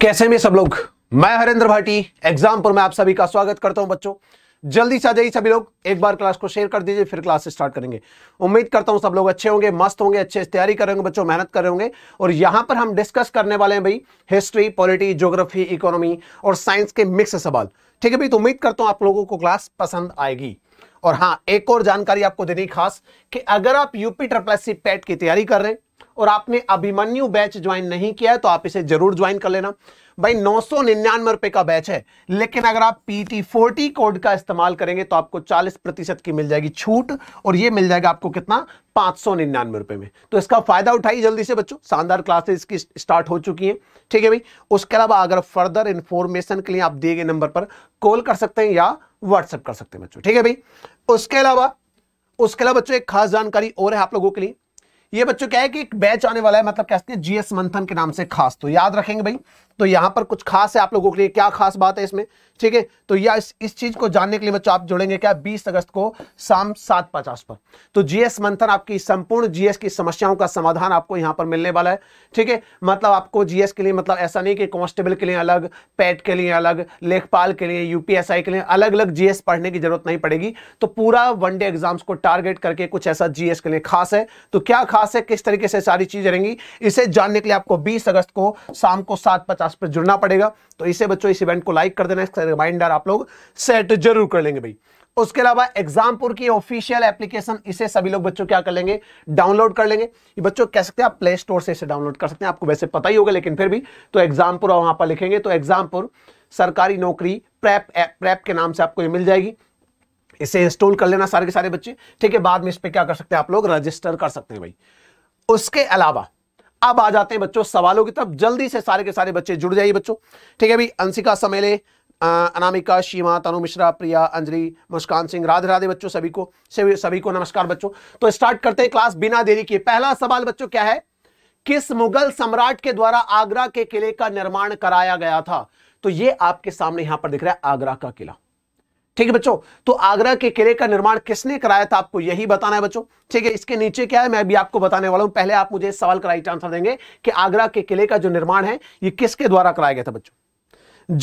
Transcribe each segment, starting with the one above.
कैसे में सब लोग मैं हरेंद्र भाटी एग्जामपुर में आप सभी का स्वागत करता हूं बच्चों जल्दी से आ जाइए सभी लोग एक बार क्लास को शेयर कर दीजिए फिर क्लास स्टार्ट करेंगे उम्मीद करता हूं सब लोग अच्छे होंगे मस्त होंगे अच्छे से तैयारी करेंगे बच्चों मेहनत कर रहे होंगे और यहां पर हम डिस्कस करने वाले हैं भाई हिस्ट्री पॉलिटी ज्योग्राफी इकोनॉमी और साइंस के मिक्स सवाल ठीक है भाई तो उम्मीद करता हूं आप लोगों को क्लास पसंद आएगी और हाँ एक और जानकारी आपको देनी खास कि अगर आप यूपी ट्रिपल पैट की तैयारी कर रहे हैं और आपने अभिमन्यु बैच ज्वाइन नहीं किया है तो आप इसे जरूर ज्वाइन कर लेना भाई नौ सौ निन्यानवे रुपए का बैच है लेकिन अगर आप पीटी फोर्टी कोड का इस्तेमाल करेंगे तो आपको चालीस प्रतिशत की मिल जाएगी छूट और ये मिल जाएगा आपको कितना पांच सौ निन्यानवे रुपए में तो इसका फायदा उठाइए जल्दी से बच्चों शानदार क्लासेस की स्टार्ट हो चुकी है ठीक है भाई उसके अलावा अगर फर्दर इंफॉर्मेशन के लिए आप दिए गए नंबर पर कॉल कर सकते हैं या व्हाट्सएप कर सकते हैं बच्चों ठीक है भाई उसके अलावा उसके अलावा बच्चों एक खास जानकारी और है आप लोगों के लिए ये बच्चों क्या है कि एक बैच आने वाला है मतलब कहते हैं जीएस मंथन के नाम से खास तो याद रखेंगे भाई तो यहाँ पर कुछ खास है आप लोगों के लिए क्या खास बात है इसमें ठीक है तो या इस, इस चीज को जानने के लिए बच्चों आप जुड़ेंगे क्या 20 अगस्त को शाम सात पचास पर तो जीएस मंथन आपकी संपूर्ण जीएस की समस्याओं का समाधान आपको यहां पर मिलने वाला है ठीक है मतलब आपको जीएस के लिए मतलब ऐसा नहीं कि कॉन्स्टेबल के लिए अलग पैट के लिए अलग लेखपाल के लिए यूपीएसआई के लिए अलग अलग जीएस पढ़ने की जरूरत नहीं पड़ेगी तो पूरा वनडे एग्जाम्स को टारगेट करके कुछ ऐसा जीएस के लिए खास है तो क्या खास कहां से किस तरीके से सारी चीजें रहेंगी इसे जानने के लिए आपको 20 अगस्त को शाम को सात पचास पर जुड़ना पड़ेगा तो इसे बच्चों इस इवेंट को लाइक कर देना इसका रिमाइंडर आप लोग सेट जरूर कर लेंगे भाई उसके अलावा एग्जामपुर की ऑफिशियल एप्लीकेशन इसे सभी लोग बच्चों क्या कर लेंगे डाउनलोड कर लेंगे ये बच्चों कह सकते हैं आप प्ले स्टोर से इसे डाउनलोड कर सकते हैं आपको वैसे पता ही होगा लेकिन फिर भी तो एग्जामपुर वहां पर लिखेंगे तो एग्जामपुर सरकारी नौकरी प्रैप ऐप प्रेप के नाम से आपको ये मिल जाएगी इसे इंस्टॉल कर लेना सारे के सारे बच्चे ठीक है बाद में इस पर क्या कर सकते हैं आप लोग रजिस्टर कर सकते हैं भाई उसके अलावा अब आ जाते हैं बच्चों सवालों की तरफ जल्दी से सारे के सारे बच्चे जुड़ जाइए बच्चों ठीक है भाई अंशिका समेले अनामिका शीमा तनु मिश्रा प्रिया अंजलि मुस्कान सिंह राधे राधे बच्चों सभी को सभी सभी को नमस्कार बच्चों तो स्टार्ट करते हैं क्लास बिना देरी के पहला सवाल बच्चों क्या है किस मुगल सम्राट के द्वारा आगरा के किले का निर्माण कराया गया था तो ये आपके सामने यहां पर दिख रहा है आगरा का किला ठीक है बच्चों तो आगरा के किले का निर्माण किसने कराया था आपको यही बताना है बच्चों ठीक है इसके नीचे क्या है मैं भी आपको बताने वाला हूं पहले आप मुझे सवाल का राइट आंसर देंगे कि आगरा के किले का जो निर्माण है ये किसके द्वारा कराया गया था बच्चों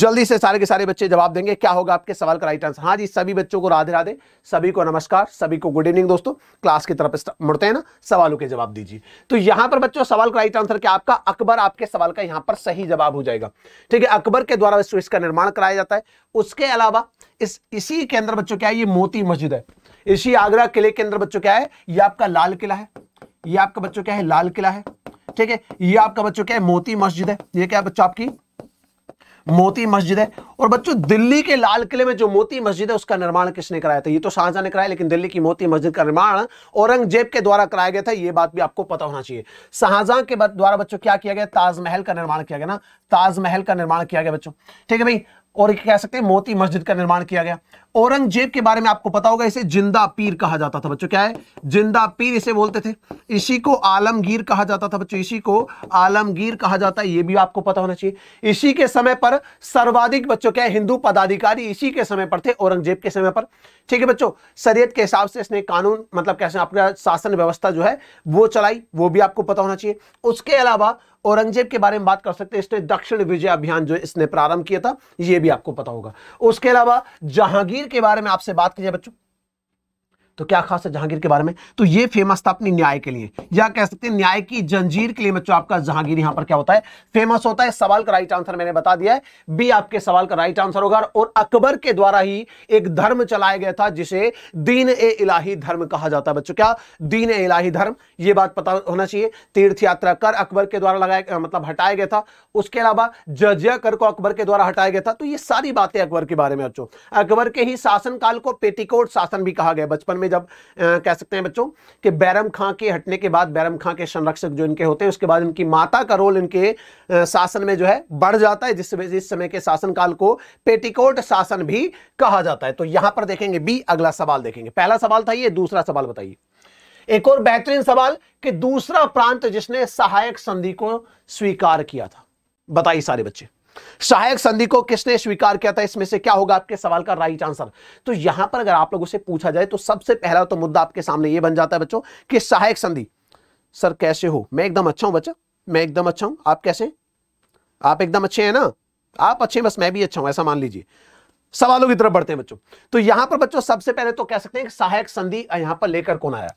जल्दी से सारे के सारे बच्चे जवाब देंगे क्या होगा आपके सवाल का राइट आंसर हाँ जी सभी बच्चों को राधे राधे सभी को नमस्कार सभी को गुड इवनिंग दोस्तों क्लास की तरफ मुड़ते हैं ना सवालों के जवाब दीजिए तो यहां पर बच्चों सवाल का राइट आंसर क्या आपका अकबर आपके सवाल का यहां पर सही जवाब हो जाएगा ठीक है अकबर के द्वारा इसका निर्माण कराया जाता है उसके अलावा इस इसी के अंदर बच्चों क्या है ये मोती मस्जिद है इसी आगरा किले के अंदर बच्चों क्या है ये आपका लाल किला है ये आपका बच्चों क्या है लाल किला है ठीक है ये आपका बच्चों क्या है मोती मस्जिद है ये क्या बच्चों आपकी मोती मस्जिद है और बच्चों दिल्ली के लाल किले में जो मोती मस्जिद है उसका निर्माण किसने कराया था ये तो शाहजहां ने कराया लेकिन दिल्ली की मोती मस्जिद का निर्माण औरंगजेब के द्वारा कराया गया था ये बात भी आपको पता होना चाहिए शाहजहां के द्वारा बच्चों क्या किया गया ताजमहल का निर्माण किया गया ना ताजमहल का निर्माण किया गया बच्चों ठीक है भाई और कह सकते हैं मोती मस्जिद का निर्माण किया गया औरंगजेब के बारे में आपको पता होगा इसे जिंदा पीर कहा जाता था बच्चों क्या है जिंदा पीर इसे बोलते थे इसी को आलमगीर कहा जाता था बच्चों इसी को आलमगीर कहा जाता है ये भी आपको पता होना चाहिए इसी के समय पर सर्वाधिक बच्चों क्या है हिंदू पदाधिकारी इसी के समय पर थे औरंगजेब के समय पर ठीक है बच्चों शरीयत के हिसाब से इसने कानून मतलब कैसे अपना शासन व्यवस्था जो है वो चलाई वो भी आपको पता होना चाहिए उसके अलावा औरंगजेब के बारे में बात कर सकते हैं इसने दक्षिण विजय अभियान जो इसने प्रारंभ किया था यह भी आपको पता होगा उसके अलावा जहांगीर तकबीर के बारे में आपसे बात की जाए बच्चों तो क्या खास है जहांगीर के बारे में तो ये फेमस था अपनी न्याय के लिए या कह सकते हैं न्याय की जंजीर के लिए बच्चों आपका जहांगीर यहां पर क्या होता है फेमस होता है सवाल का राइट आंसर मैंने बता दिया है बी आपके सवाल का राइट आंसर होगा और अकबर के द्वारा ही एक धर्म चलाया गया था जिसे दीन ए इलाही धर्म कहा जाता है बच्चों क्या दीन ए इलाही धर्म यह बात पता होना चाहिए तीर्थ यात्रा कर अकबर के द्वारा लगाया मतलब हटाया गया था उसके अलावा जजिया कर को अकबर के द्वारा हटाया गया था तो ये सारी बातें अकबर के बारे में बच्चों अकबर के ही शासनकाल को पेटीकोट शासन भी कहा गया बचपन में में जब आ, कह सकते हैं बच्चों कि बैरम खां के हटने के बाद बैरम खां के संरक्षक जो इनके होते हैं उसके बाद इनकी माता का रोल इनके शासन में जो है बढ़ जाता है जिस इस समय के शासनकाल को पेटीकोट शासन भी कहा जाता है तो यहां पर देखेंगे बी अगला सवाल देखेंगे पहला सवाल था ये दूसरा सवाल बताइए एक और बेहतरीन सवाल कि दूसरा प्रांत जिसने सहायक संधि को स्वीकार किया था बताइए सारे बच्चे सहायक संधि को किसने स्वीकार किया था इसमें से क्या होगा आपके सवाल का राइट आंसर तो यहां पर अगर आप लोगों से पूछा जाए तो सबसे पहला तो मुद्दा आपके सामने ये बन जाता है बच्चों कि सहायक संधि सर कैसे हो मैं एकदम अच्छा हूं बच्चा मैं एकदम अच्छा हूं आप कैसे आप एकदम अच्छे हैं ना आप अच्छे बस मैं भी अच्छा हूं ऐसा मान लीजिए सवालों की तरफ बढ़ते हैं बच्चों तो यहां पर बच्चों सबसे पहले तो कह सकते हैं कि सहायक संधि यहां पर लेकर कौन आया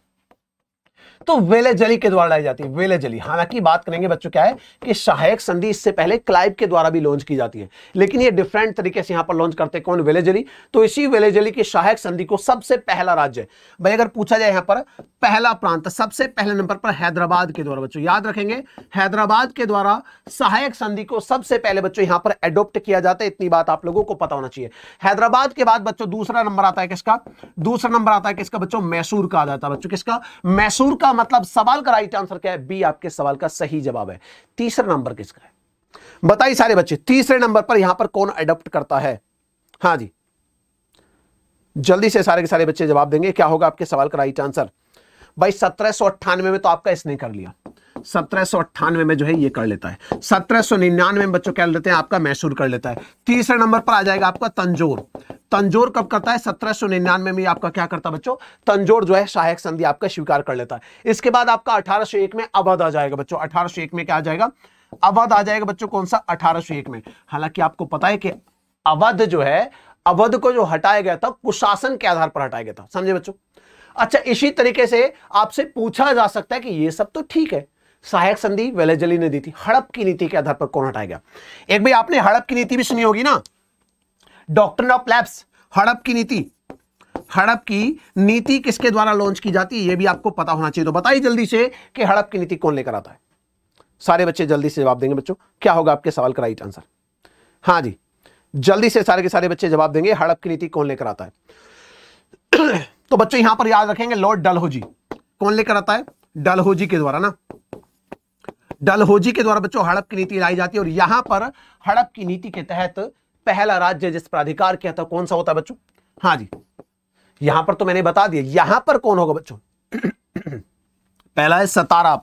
तो वेले जली के द्वारा लाई जाती है वेले जली हालांकि बात करेंगे बच्चों क्या है कि सहायक संधि इससे पहले क्लाइव के द्वारा भी लॉन्च की जाती है लेकिन ये डिफरेंट तरीके से यहां पर लॉन्च करते हैं कौन वेले जली तो इसी वेले जली की सहायक संधि को सबसे पहला राज्य भाई अगर पूछा जाए यहां पर पहला प्रांत सबसे पहले नंबर पर हैदराबाद के द्वारा बच्चों याद रखेंगे हैदराबाद के द्वारा सहायक संधि को सबसे पहले बच्चों यहां पर एडोप्ट किया जाता है इतनी बात आप लोगों को पता होना चाहिए हैदराबाद के बाद बच्चों दूसरा नंबर आता है किसका दूसरा नंबर आता है किसका बच्चों मैसूर का आ जाता है बच्चों किसका मैसूर का इसका मतलब सवाल का राइट आंसर क्या है बी आपके सवाल का सही जवाब है तीसरा नंबर किसका है बताइए सारे बच्चे तीसरे नंबर पर यहां पर कौन अडोप्ट करता है हाँ जी जल्दी से सारे के सारे बच्चे जवाब देंगे क्या होगा आपके सवाल का राइट आंसर भाई सत्रह में तो आपका इसने कर लिया सत्रह में जो है ये कर लेता है सत्रह में बच्चों क्या लेते हैं आपका मैसूर कर लेता है तीसरे नंबर पर आ जाएगा आपका तंजोर तंजोर कब करता है सत्रह सो निन्यानवे में आपका क्या करता है बच्चों तंजोर जो है सहायक संधि आपका स्वीकार कर लेता है इसके बाद आपका अठारह एक में अवध आ जाएगा बच्चों अठारह एक में क्या आ जाएगा अवध आ जाएगा बच्चों कौन सा अठारह एक में हालांकि आपको पता है कि अवध जो है अवध को जो हटाया गया था कुशासन के आधार पर हटाया गया था समझे बच्चों अच्छा इसी तरीके से आपसे पूछा जा सकता है कि ये सब तो ठीक है सहायक संधि वेलेजली ने दी थी हड़प की नीति के आधार पर कौन हटाया गया एक भाई आपने हड़प की नीति भी सुनी होगी ना डॉक्टर ऑफ लैब्स हड़प की नीति हड़प की नीति किसके द्वारा लॉन्च की जाती है यह भी आपको पता होना चाहिए तो बताइए जल्दी से कि हड़प की नीति कौन लेकर आता है सारे बच्चे जल्दी से जवाब देंगे बच्चों क्या होगा आपके सवाल का राइट आंसर हाँ जी जल्दी से सारे के सारे बच्चे जवाब देंगे हड़प की नीति कौन लेकर आता है तो बच्चों यहां पर याद रखेंगे लॉर्ड डलहोजी कौन लेकर आता है डलहोजी के द्वारा ना डलहोजी के द्वारा बच्चों हड़प की नीति लाई जाती है और यहां पर हड़प की नीति के तहत पहला राज्य जिस प्राधिकार किया था कौन सा होता है बच्चों हाँ जी यहां पर तो मैंने बता दिया यहां पर कौन होगा बच्चों पहला है सतारा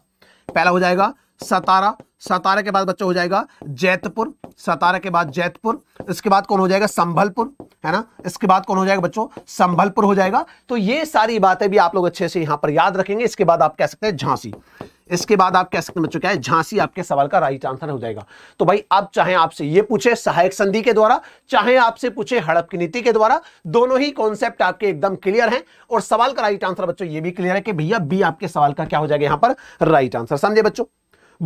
पहला हो जाएगा सतारा सतारा के बाद बच्चों हो जाएगा जैतपुर सतारा के बाद जैतपुर इसके बाद कौन हो जाएगा संभलपुर है ना इसके बाद कौन हो जाएगा बच्चों संभलपुर हो जाएगा तो ये सारी बातें भी आप लोग अच्छे से यहां पर याद रखेंगे इसके बाद आप कह सकते हैं झांसी इसके बाद आप कह सकते बच्चों क्या है झांसी आपके सवाल का राइट आंसर हो जाएगा तो भाई अब चाहे आपसे ये पूछे सहायक संधि के द्वारा चाहे आपसे पूछे हड़प की नीति के द्वारा दोनों ही कॉन्सेप्ट आपके एकदम क्लियर हैं और सवाल का राइट आंसर बच्चों ये भी क्लियर है कि भैया बी आपके सवाल का क्या हो जाएगा यहां पर राइट आंसर समझे बच्चों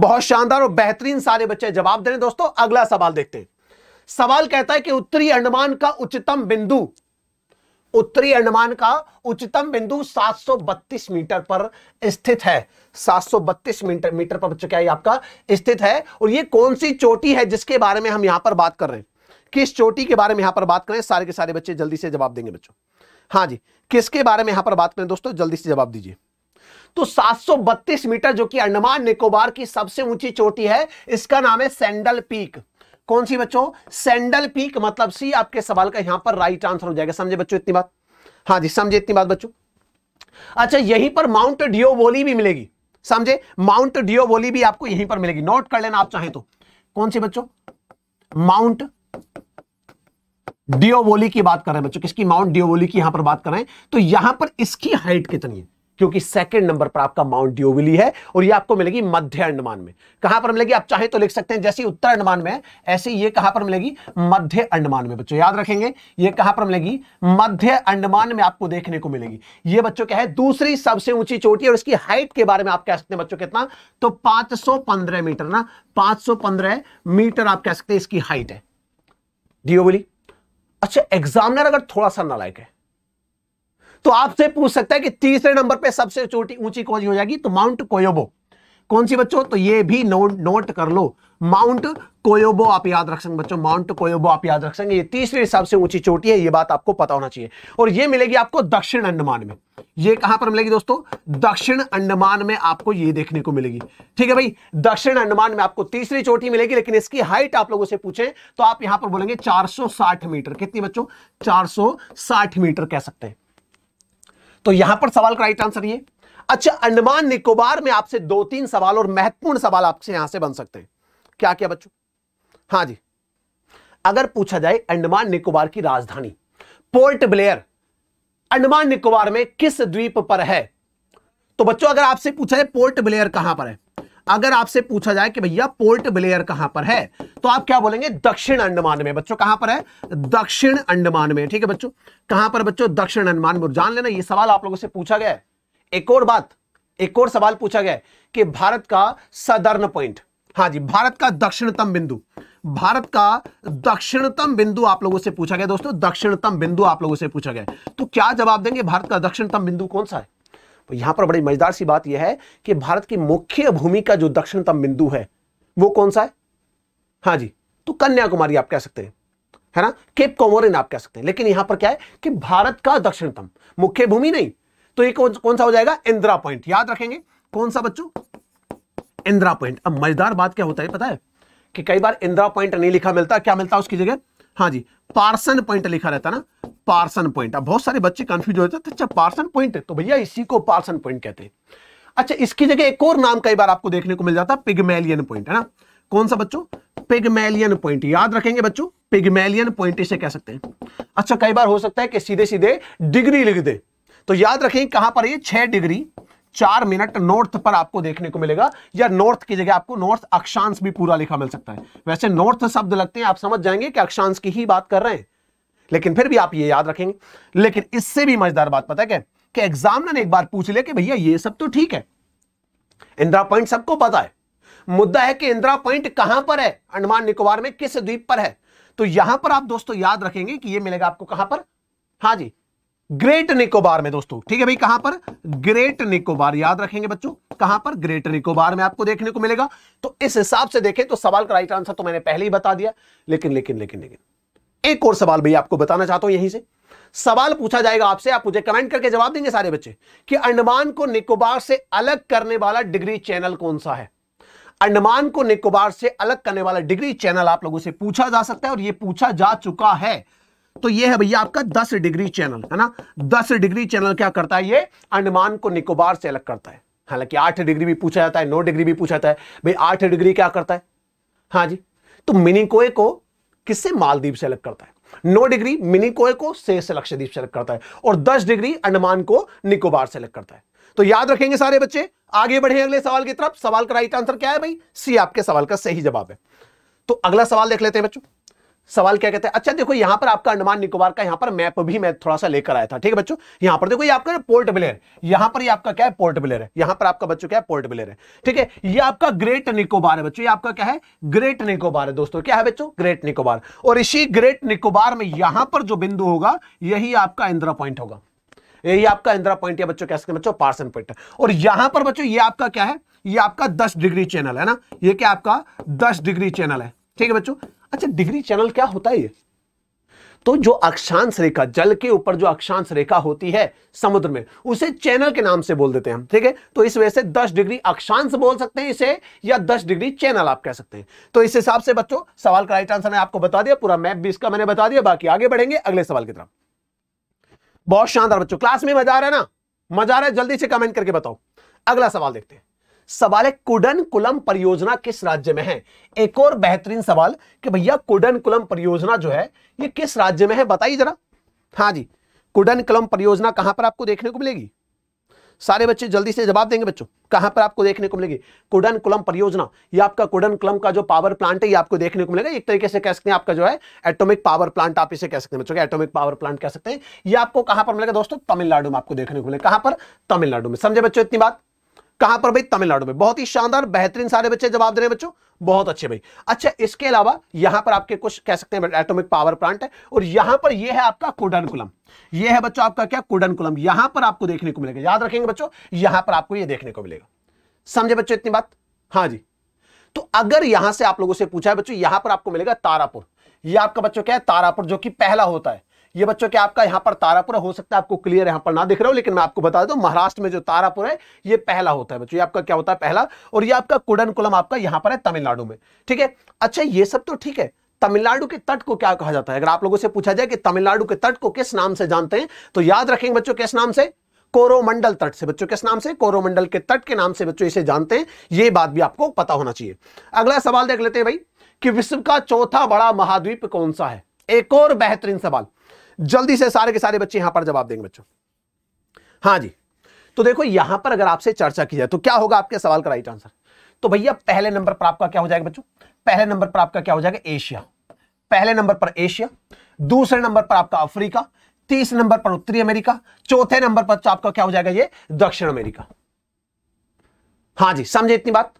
बहुत शानदार और बेहतरीन सारे बच्चे जवाब दे रहे दोस्तों अगला सवाल देखते हैं सवाल कहता है कि उत्तरी अंडमान का उच्चतम बिंदु उत्तरी अंडमान का उच्चतम बिंदु 732 मीटर पर स्थित है 732 मीटर मीटर पर बच्चों क्या है आपका स्थित है और ये कौन सी चोटी है जिसके बारे में हम यहां पर बात कर रहे हैं किस चोटी के बारे में यहां पर बात करें सारे के सारे बच्चे जल्दी से जवाब देंगे बच्चों हाँ जी किसके बारे में यहां पर बात करें दोस्तों जल्दी से जवाब दीजिए तो 732 मीटर जो कि अंडमान निकोबार की सबसे ऊंची चोटी है इसका नाम है सैंडल पीक कौन सी बच्चों सैंडल पीक मतलब सी आपके सवाल का यहां पर राइट आंसर हो जाएगा समझे बच्चों इतनी बात हाँ जी समझे इतनी बात बच्चों अच्छा यहीं पर माउंट वोली भी मिलेगी समझे माउंट वोली भी आपको यहीं पर मिलेगी नोट कर लेना आप चाहें तो कौन सी बच्चों माउंट वोली की बात कर रहे हैं बच्चों किसकी माउंट वोली की यहां पर बात कर रहे हैं तो यहां पर इसकी हाइट कितनी है क्योंकि सेकंड नंबर पर आपका माउंट ड्यूविली है और ये आपको मिलेगी मध्य अंडमान में कहां पर मिलेगी आप चाहे तो लिख सकते हैं जैसे उत्तर अंडमान में ऐसे ये कहां पर मिलेगी मध्य अंडमान में बच्चों याद रखेंगे ये कहां पर मिलेगी मध्य अंडमान में आपको देखने को मिलेगी ये बच्चों क्या है दूसरी सबसे ऊंची चोटी और इसकी हाइट के बारे में आप कह सकते हैं बच्चों कितना तो पांच मीटर ना पांच मीटर आप कह सकते हैं इसकी हाइट है डिओवली अच्छा एग्जामिनर अगर थोड़ा सा नालायक है तो आपसे पूछ सकता है कि तीसरे नंबर पे सबसे छोटी ऊंची कौन सी हो जाएगी तो माउंट कोयोबो कौन सी बच्चों तो ये भी नोट नोट कर लो माउंट कोयोबो आप याद रख सकते बच्चों माउंट कोयोबो आप याद रख सकेंगे ये तीसरे सबसे ऊंची चोटी है ये बात आपको पता होना चाहिए और ये मिलेगी आपको दक्षिण अंडमान में ये कहां पर मिलेगी दोस्तों दक्षिण अंडमान में आपको ये देखने को मिलेगी ठीक है भाई दक्षिण अंडमान में आपको तीसरी चोटी मिलेगी लेकिन इसकी हाइट आप लोगों से पूछे तो आप यहां पर बोलेंगे चार मीटर कितनी बच्चों चार मीटर कह सकते हैं तो यहां पर सवाल का राइट आंसर ये अच्छा अंडमान निकोबार में आपसे दो तीन सवाल और महत्वपूर्ण सवाल आपसे यहां से बन सकते हैं क्या क्या बच्चों हाँ जी अगर पूछा जाए अंडमान निकोबार की राजधानी पोर्ट ब्लेयर अंडमान निकोबार में किस द्वीप पर है तो बच्चों अगर आपसे पूछा जाए पोर्ट ब्लेयर कहां पर है अगर आपसे पूछा जाए कि भैया पोर्ट ब्लेयर कहां पर है तो आप क्या बोलेंगे दक्षिण अंडमान में बच्चों कहां पर है दक्षिण अंडमान में ठीक है बच्चों कहां पर बच्चों दक्षिण अंडमान में जान लेना ये सवाल आप लोगों से पूछा गया एक और बात एक और सवाल पूछा गया कि भारत का सदर्न पॉइंट हाँ जी भारत का दक्षिणतम बिंदु भारत का दक्षिणतम बिंदु आप लोगों से पूछा गया दोस्तों दक्षिणतम बिंदु आप लोगों से पूछा गया तो क्या जवाब देंगे भारत का दक्षिणतम बिंदु कौन सा है पर तो पर बड़ी मजेदार सी बात यह है कि भारत की मुख्य भूमि का जो दक्षिणतम बिंदु है वो कौन सा है हाँ जी तो कन्याकुमारी आप कह सकते हैं है ना केप कोमोरिन आप कह सकते हैं लेकिन यहां पर क्या है कि भारत का दक्षिणतम मुख्य भूमि नहीं तो ये कौन, कौन सा हो जाएगा इंदिरा पॉइंट याद रखेंगे कौन सा बच्चों इंदिरा पॉइंट अब मजेदार बात क्या होता है पता है कि कई बार इंदिरा पॉइंट नहीं लिखा मिलता क्या मिलता उसकी जगह हाँ जी पार्सन पॉइंट लिखा रहता ना पार्सन पॉइंट अब बहुत सारे बच्चे कंफ्यूज हो जाते तो अच्छा पार्सन पॉइंट है तो भैया इसी को पार्सन पॉइंट कहते हैं अच्छा इसकी जगह एक और नाम कई बार आपको देखने को मिल जाता है पिगमेलियन पॉइंट है ना कौन सा बच्चों पिगमेलियन पॉइंट याद रखेंगे बच्चों पिगमेलियन पॉइंट इसे कह सकते हैं अच्छा कई बार हो सकता है कि सीधे सीधे डिग्री लिख दे तो याद रखें कहां पर ये छह डिग्री चार मिनट नॉर्थ पर आपको देखने को मिलेगा या नॉर्थ की जगह आपको नॉर्थ अक्षांश भी पूरा लिखा मिल सकता है वैसे नॉर्थ शब्द लगते हैं आप समझ जाएंगे कि अक्षांश की ही बात कर रहे हैं लेकिन फिर भी आप ये याद रखेंगे लेकिन इससे भी मजेदार बात पता है क्या कि एग्जामिनर एक बार पूछ लिया कि भैया ये सब तो ठीक है इंदिरा पॉइंट सबको पता है मुद्दा है कि इंदिरा पॉइंट कहां पर है अंडमान निकोबार में किस द्वीप पर है तो यहां पर आप दोस्तों याद रखेंगे कि ये मिलेगा आपको कहां पर हाँ जी ग्रेट निकोबार में दोस्तों ठीक है भाई कहां पर ग्रेट निकोबार याद रखेंगे बच्चों कहां पर ग्रेट निकोबार में आपको देखने को मिलेगा तो इस हिसाब से देखें तो सवाल का राइट आंसर तो मैंने पहले ही बता दिया लेकिन लेकिन लेकिन लेकिन एक और सवाल भाई आपको बताना चाहता हूं यहीं से सवाल पूछा जाएगा आपसे आप मुझे कमेंट करके जवाब देंगे सारे बच्चे कि अंडमान को निकोबार से अलग करने वाला डिग्री चैनल कौन सा है अंडमान को निकोबार से अलग करने वाला डिग्री चैनल आप लोगों से पूछा जा सकता है और यह पूछा जा चुका है तो ये है भैया आपका 10 डिग्री चैनल है ना 10 डिग्री चैनल क्या करता है ये अंडमान को निकोबार से अलग करता है हालांकि आठ डिग्री भी पूछा जाता है नौ डिग्री भी पूछा जाता है भाई आठ डिग्री क्या करता है हाँ जी तो मिनिकोए को किससे मालदीप से अलग करता है नौ डिग्री मिनिकोए को से लक्षद्वीप से अलग करता है और दस डिग्री अंडमान को निकोबार से अलग करता है तो याद रखेंगे सारे बच्चे आगे बढ़े अगले सवाल की तरफ सवाल का राइट आंसर क्या है भाई सी आपके सवाल का सही जवाब है तो अगला सवाल देख लेते हैं बच्चों सवाल क्या कहते हैं अच्छा देखो यहां पर आपका अंडमान निकोबार का यहां पर मैप भी मैं थोड़ा सा लेकर आया था ठीक है बच्चों यहां पर देखो ये आपका पोर्ट ब्लेयर यहां पर ये आपका क्या है पोर्ट ब्लेयर है यहां पर आपका बच्चों क्या है पोर्ट ब्लेयर है ठीक है ये आपका ग्रेट निकोबार है बच्चों ये आपका क्या है ग्रेट निकोबार है दोस्तों क्या है बच्चों ग्रेट निकोबार और इसी ग्रेट निकोबार में यहां पर जो बिंदु होगा यही आपका इंदिरा पॉइंट होगा यही आपका इंदिरा पॉइंट है बच्चों कैसे बच्चों पार्सन पॉइंट और यहां पर बच्चों ये आपका क्या है ये आपका दस डिग्री चैनल है ना ये क्या आपका दस डिग्री चैनल है ठीक है बच्चों अच्छा डिग्री चैनल क्या होता है ये तो जो अक्षांश रेखा जल के ऊपर जो अक्षांश रेखा होती है समुद्र में उसे चैनल के नाम से बोल देते हैं हम ठीक है तो इस वजह से 10 डिग्री अक्षांश बोल सकते हैं इसे या 10 डिग्री चैनल आप कह सकते हैं तो इस हिसाब से बच्चों सवाल का राइट आंसर मैं आपको बता दिया पूरा मैप भी इसका मैंने बता दिया बाकी आगे बढ़ेंगे अगले सवाल की तरफ बहुत शानदार बच्चों क्लास में मजा आ रहा है ना मजा आ रहा है जल्दी से कमेंट करके बताओ अगला सवाल देखते हैं सवाल है कुडन कुलम परियोजना किस राज्य में है एक और बेहतरीन सवाल कि भैया कुडन कुलम परियोजना जो है ये किस राज्य में है बताइए जरा हाँ जी कुडन कुलम परियोजना कहां पर आपको देखने को मिलेगी सारे बच्चे जल्दी से जवाब देंगे बच्चों कहां पर आपको देखने को मिलेगी कुडन कुलम परियोजना ये आपका कुडन कुलम का जो पावर प्लांट है ये आपको देखने को मिलेगा एक तरीके से कह सकते हैं आपका जो है एटॉमिक पावर प्लांट आप इसे कह सकते हैं बच्चों एटॉमिक पावर प्लांट कह सकते हैं ये आपको कहां पर मिलेगा दोस्तों तमिलनाडु में आपको देखने को मिलेगा कहां पर तमिलनाडु में समझे बच्चों इतनी बात कहां पर भाई तमिलनाडु में बहुत ही शानदार बेहतरीन सारे बच्चे जवाब दे रहे हैं बच्चों बहुत अच्छे भाई अच्छा इसके अलावा यहां पर आपके कुछ कह सकते हैं एटॉमिक पावर प्लांट है और यहां पर यह है आपका कुडनकुलम यह है बच्चों आपका क्या कुडनकुलम यहां पर आपको देखने को मिलेगा याद रखेंगे बच्चों यहां पर आपको यह देखने को मिलेगा समझे बच्चों इतनी बात हाँ जी तो अगर यहां से आप लोगों से पूछा है बच्चों यहां पर आपको मिलेगा तारापुर यह आपका बच्चों क्या है तारापुर जो कि पहला होता है ये बच्चों क्या आपका यहाँ पर तारापुर हो सकता है आपको क्लियर यहाँ पर ना दिख रहा हो लेकिन मैं आपको बता दू महाराष्ट्र में जो तारापुर है ये पहला होता है बच्चों ये आपका क्या होता है पहला और ये आपका कुडनकुलम आपका यहां पर है तमिलनाडु में ठीक है अच्छा ये सब तो ठीक है तमिलनाडु के तट को क्या कहा जाता है अगर आप लोगों से पूछा जाए कि तमिलनाडु के तट को किस नाम से जानते हैं तो याद रखेंगे बच्चों किस नाम से कोरोमंडल तट से बच्चों किस नाम से कोरोमंडल के तट के नाम से बच्चों इसे जानते हैं ये बात भी आपको पता होना चाहिए अगला सवाल देख लेते हैं भाई कि विश्व का चौथा बड़ा महाद्वीप कौन सा है एक और बेहतरीन सवाल जल्दी से सारे के सारे बच्चे यहां पर जवाब देंगे बच्चों हाँ जी तो देखो यहां पर अगर आपसे चर्चा की जाए तो क्या होगा आपके सवाल का राइट आंसर तो भैया पहले नंबर पर आपका क्या हो जाएगा बच्चों पहले नंबर पर आपका क्या हो जाएगा एशिया पहले नंबर पर एशिया दूसरे नंबर पर आपका अफ्रीका तीसरे नंबर पर उत्तरी अमेरिका चौथे नंबर पर आपका क्या हो जाएगा ये दक्षिण अमेरिका हाँ जी समझे इतनी बात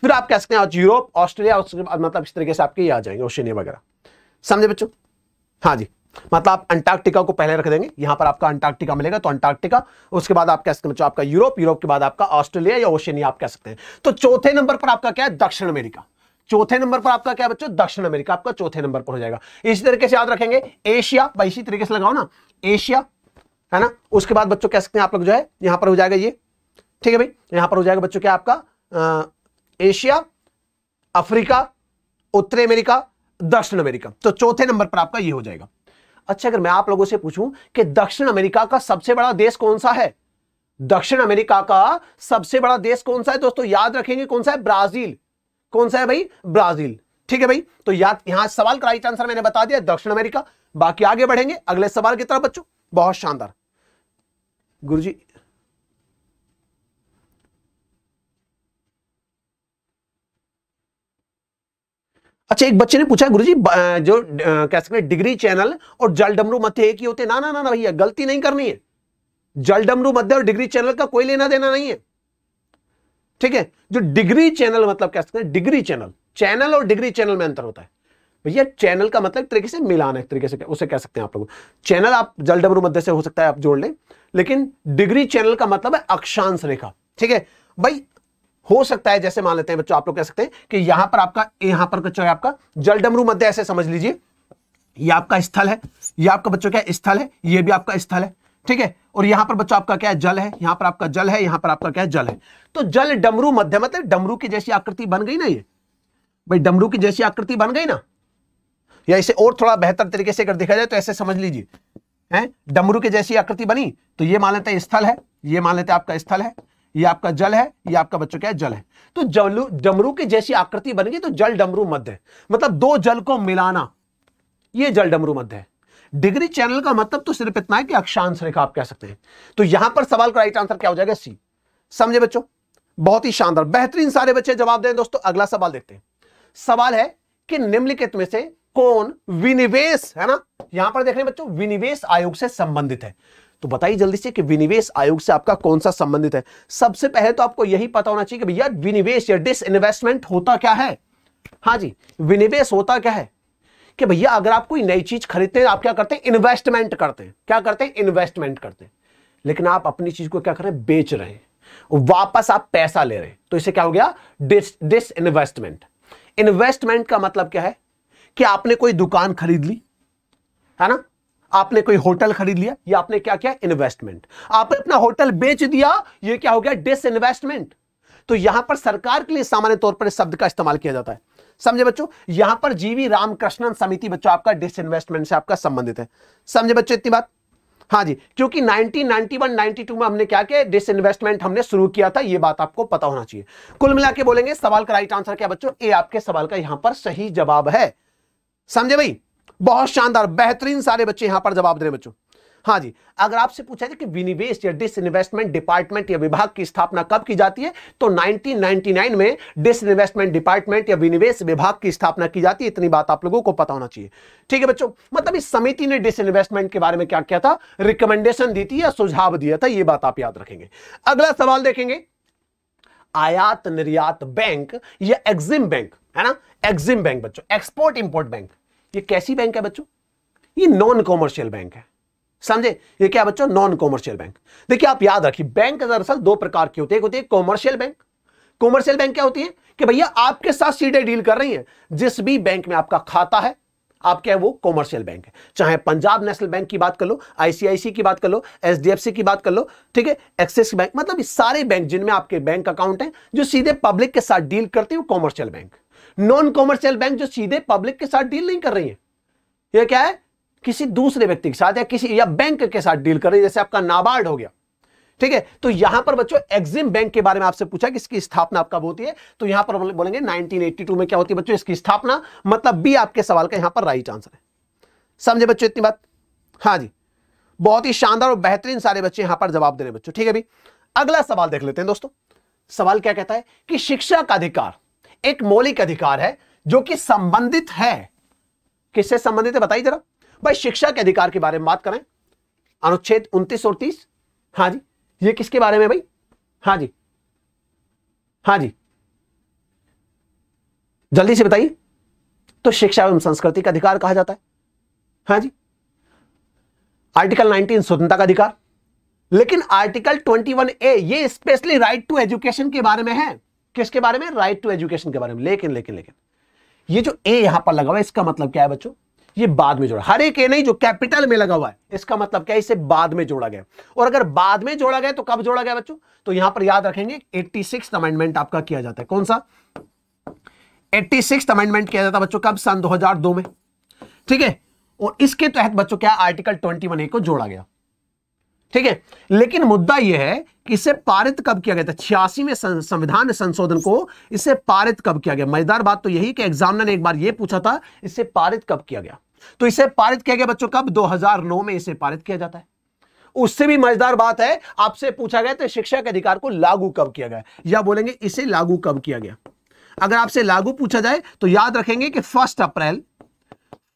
फिर आप कह सकते हैं यूरोप ऑस्ट्रेलिया मतलब इस तरीके से आपके ये आ जाएंगे ओशनिया वगैरह समझे बच्चों हाँ जी मतलब आप अंटार्कटिका को पहले रख देंगे यहां पर आपका अंटार्कटिका मिलेगा तो अंटार्कटिका उसके बाद आप कह सकते हैं मतलब आपका यूरोप यूरोप के बाद आपका ऑस्ट्रेलिया या ओशनिया आप कह सकते हैं तो चौथे नंबर पर आपका क्या है दक्षिण अमेरिका चौथे नंबर पर आपका क्या बच्चों दक्षिण अमेरिका आपका चौथे नंबर पर हो जाएगा इसी तरीके से याद रखेंगे एशिया भाई इसी तरीके से लगाओ ना एशिया है ना उसके बाद बच्चों कह सकते हैं आप लोग जो है यहां पर हो जाएगा ये ठीक है भाई यहां पर हो जाएगा बच्चों क्या आपका एशिया अफ्रीका उत्तरी अमेरिका दक्षिण अमेरिका तो चौथे नंबर पर आपका ये हो जाएगा अच्छा अगर मैं आप लोगों से पूछूं कि दक्षिण अमेरिका का सबसे बड़ा देश कौन सा है दक्षिण अमेरिका का सबसे बड़ा देश कौन सा है दोस्तों याद रखेंगे कौन सा है ब्राजील कौन सा है भाई ब्राजील ठीक है भाई तो याद यहां सवाल का राइट आंसर मैंने बता दिया दक्षिण अमेरिका बाकी आगे बढ़ेंगे अगले सवाल की तरफ बच्चों बहुत शानदार गुरुजी अच्छा एक बच्चे ने पूछा गुरु जी जो कह सकते डिग्री चैनल और जल डमरू मध्य एक ही होते ना ना ना ना भैया गलती नहीं करनी है जल डमरू मध्य और डिग्री चैनल का कोई लेना देना नहीं है ठीक है जो डिग्री चैनल मतलब कह सकते हैं डिग्री चैनल चैनल और डिग्री चैनल में अंतर होता है भैया चैनल का मतलब तरीके से मिलाना एक तरीके से उसे कह सकते हैं आप लोग चैनल आप जल डमरू मध्य से हो सकता है आप जोड़ लें लेकिन डिग्री चैनल का मतलब है अक्षांश रेखा ठीक है भाई हो सकता है जैसे मान लेते हैं बच्चों आप लोग कह सकते हैं कि यहां पर आपका यहां पर बच्चों आपका जलडमरू मध्य ऐसे समझ लीजिए यह आपका स्थल है यह आपका बच्चों क्या स्थल है यह भी आपका स्थल है ठीक है और यहां पर बच्चों आपका क्या है जल है यहां पर आपका जल है यहां पर आपका क्या है जल है तो जल डमरू मध्य मतलब डमरू की जैसी आकृति बन गई ना ये भाई डमरू की जैसी आकृति बन गई ना या इसे और थोड़ा बेहतर तरीके से अगर देखा जाए तो ऐसे समझ लीजिए डमरू की जैसी आकृति बनी तो ये मान लेते हैं स्थल है ये मान लेते हैं आपका स्थल है ये आपका जल है ये आपका बच्चों क्या है जल है तो जलू डमरू की जैसी आकृति बनेगी तो जल डमरू मध्य है मतलब दो जल को मिलाना ये जल डमरू मध्य है डिग्री चैनल का मतलब तो सिर्फ इतना है कि अक्षांश रेखा आप कह सकते हैं तो यहां पर सवाल का राइट आंसर क्या हो जाएगा सी समझे बच्चों बहुत ही शानदार बेहतरीन सारे बच्चे जवाब दें दोस्तों अगला सवाल देखते हैं सवाल है कि निम्नलिखित में से कौन विनिवेश है ना यहां पर देख रहे हैं बच्चों विनिवेश आयोग से संबंधित है तो बताइए जल्दी से कि विनिवेश आयोग से आपका कौन सा संबंधित है सबसे पहले तो आपको यही पता होना चाहिए कि भैया विनिवेश या डिस इन्वेस्टमेंट होता क्या है हाँ जी विनिवेश होता क्या है कि भैया अगर आप कोई नई चीज खरीदते हैं आप क्या करते हैं इन्वेस्टमेंट करते हैं क्या करते हैं इन्वेस्टमेंट करते हैं लेकिन आप अपनी चीज को क्या कर रहे हैं बेच रहे हैं वापस आप पैसा ले रहे हैं तो इसे क्या हो गया डिस डिस इन्वेस्टमेंट इन्वेस्टमेंट का मतलब क्या है कि आपने कोई दुकान खरीद ली है ना आपने कोई होटल खरीद लिया या आपने क्या किया इन्वेस्टमेंट आपने अपना होटल बेच दिया ये क्या हो गया डिस इन्वेस्टमेंट तो यहां पर सरकार के लिए सामान्य तौर पर इस शब्द का इस्तेमाल किया जाता है समझे बच्चों यहां पर जीवी रामकृष्णन समिति बच्चों आपका डिस इन्वेस्टमेंट से आपका संबंधित है समझे बच्चों इतनी बात हाँ जी क्योंकि 1991 92 में हमने क्या किया डिस इन्वेस्टमेंट हमने शुरू किया था ये बात आपको पता होना चाहिए कुल मिला के बोलेंगे सवाल का राइट आंसर क्या बच्चों ए आपके सवाल का यहां पर सही जवाब है समझे भाई बहुत शानदार बेहतरीन सारे बच्चे यहां पर जवाब दे रहे बच्चों हाँ जी अगर आपसे पूछा जाए कि विनिवेश या डिस इन्वेस्टमेंट डिपार्टमेंट या विभाग की स्थापना कब की जाती है तो 1999 में डिस इन्वेस्टमेंट डिपार्टमेंट या विनिवेश विभाग की स्थापना की जाती है इतनी बात आप लोगों को पता होना चाहिए ठीक है बच्चों मतलब इस समिति ने डिस इन्वेस्टमेंट के बारे में क्या किया था रिकमेंडेशन दी थी या सुझाव दिया था यह बात आप याद रखेंगे अगला सवाल देखेंगे आयात निर्यात बैंक या एग्जिम बैंक है ना एग्जिम बैंक बच्चों एक्सपोर्ट इंपोर्ट बैंक ये कैसी बैंक है बच्चों ये नॉन कॉमर्शियल बैंक है समझे ये क्या बच्चों नॉन कॉमर्शियल बैंक देखिए आप याद रखिए बैंक दरअसल दो प्रकार की होती है एक होती है कॉमर्शियल बैंक कॉमर्शियल बैंक क्या होती है कि भैया आपके साथ सीधे डील कर रही है जिस भी बैंक में आपका खाता है आप क्या है वो कॉमर्शियल बैंक है चाहे पंजाब नेशनल बैंक की बात कर लो आईसीआईसी की बात कर लो एचडीएफसी की बात कर लो ठीक है एक्सिस बैंक मतलब सारे बैंक जिनमें आपके बैंक अकाउंट है जो सीधे पब्लिक के साथ डील करते हैं वो commercial bank non commercial bank जो सीधे पब्लिक के साथ डील नहीं कर रही है यह क्या है किसी दूसरे व्यक्ति के साथ या किसी या बैंक के साथ डील कर रही है जैसे आपका नाबार्ड हो गया ठीक है तो यहां पर बच्चों एक्सिम बैंक के बारे में आपसे पूछा कि इसकी स्थापना आपका होती है तो यहां पर बोलेंगे 1982 में क्या होती है बच्चों इसकी स्थापना मतलब बी आपके सवाल का यहां पर राइट आंसर है समझे बच्चों इतनी बात हाँ जी बहुत ही शानदार और बेहतरीन सारे बच्चे यहां पर जवाब दे रहे बच्चों ठीक है अगला सवाल देख लेते हैं दोस्तों सवाल क्या कहता है कि शिक्षा का अधिकार एक मौलिक अधिकार है जो कि संबंधित है किससे संबंधित है बताइए जरा भाई शिक्षा के अधिकार के बारे में बात करें अनुच्छेद उन्तीस और तीस हाँ जी ये किसके बारे में भाई हाँ जी हाँ जी जल्दी से बताइए तो शिक्षा एवं संस्कृति का अधिकार कहा जाता है हाँ जी आर्टिकल 19 स्वतंत्रता का अधिकार लेकिन आर्टिकल 21 ए ये स्पेशली राइट टू एजुकेशन के बारे में है किसके बारे में राइट टू एजुकेशन के बारे में लेकिन लेकिन लेकिन ये जो ए यहां पर लगा हुआ है इसका मतलब क्या है बच्चों ये बाद में जोड़ा हर एक ए नहीं जो कैपिटल में लगा हुआ है इसका मतलब क्या है इसे बाद में जोड़ा गया और अगर बाद में जोड़ा गया तो कब जोड़ा गया बच्चों तो यहां पर याद रखेंगे एट्टी अमेंडमेंट आपका किया जाता है कौन सा एट्टी अमेंडमेंट किया जाता है बच्चों कब सन 2002 में ठीक है और इसके तहत बच्चों क्या आर्टिकल वन ए को जोड़ा गया ठीक है लेकिन मुद्दा यह है कि इसे पारित कब किया गया था छियासी में संविधान संशोधन को इसे पारित कब किया गया मजेदार बात तो यही कि एग्जामिनर ने एक बार यह पूछा था इसे पारित कब किया गया तो इसे पारित किया गया बच्चों कब 2009 में इसे पारित किया जाता है उससे भी मजेदार बात है आपसे पूछा गया तो शिक्षा के अधिकार को लागू कब किया गया या बोलेंगे इसे लागू कब किया गया अगर आपसे लागू पूछा जाए तो याद रखेंगे कि फर्स्ट अप्रैल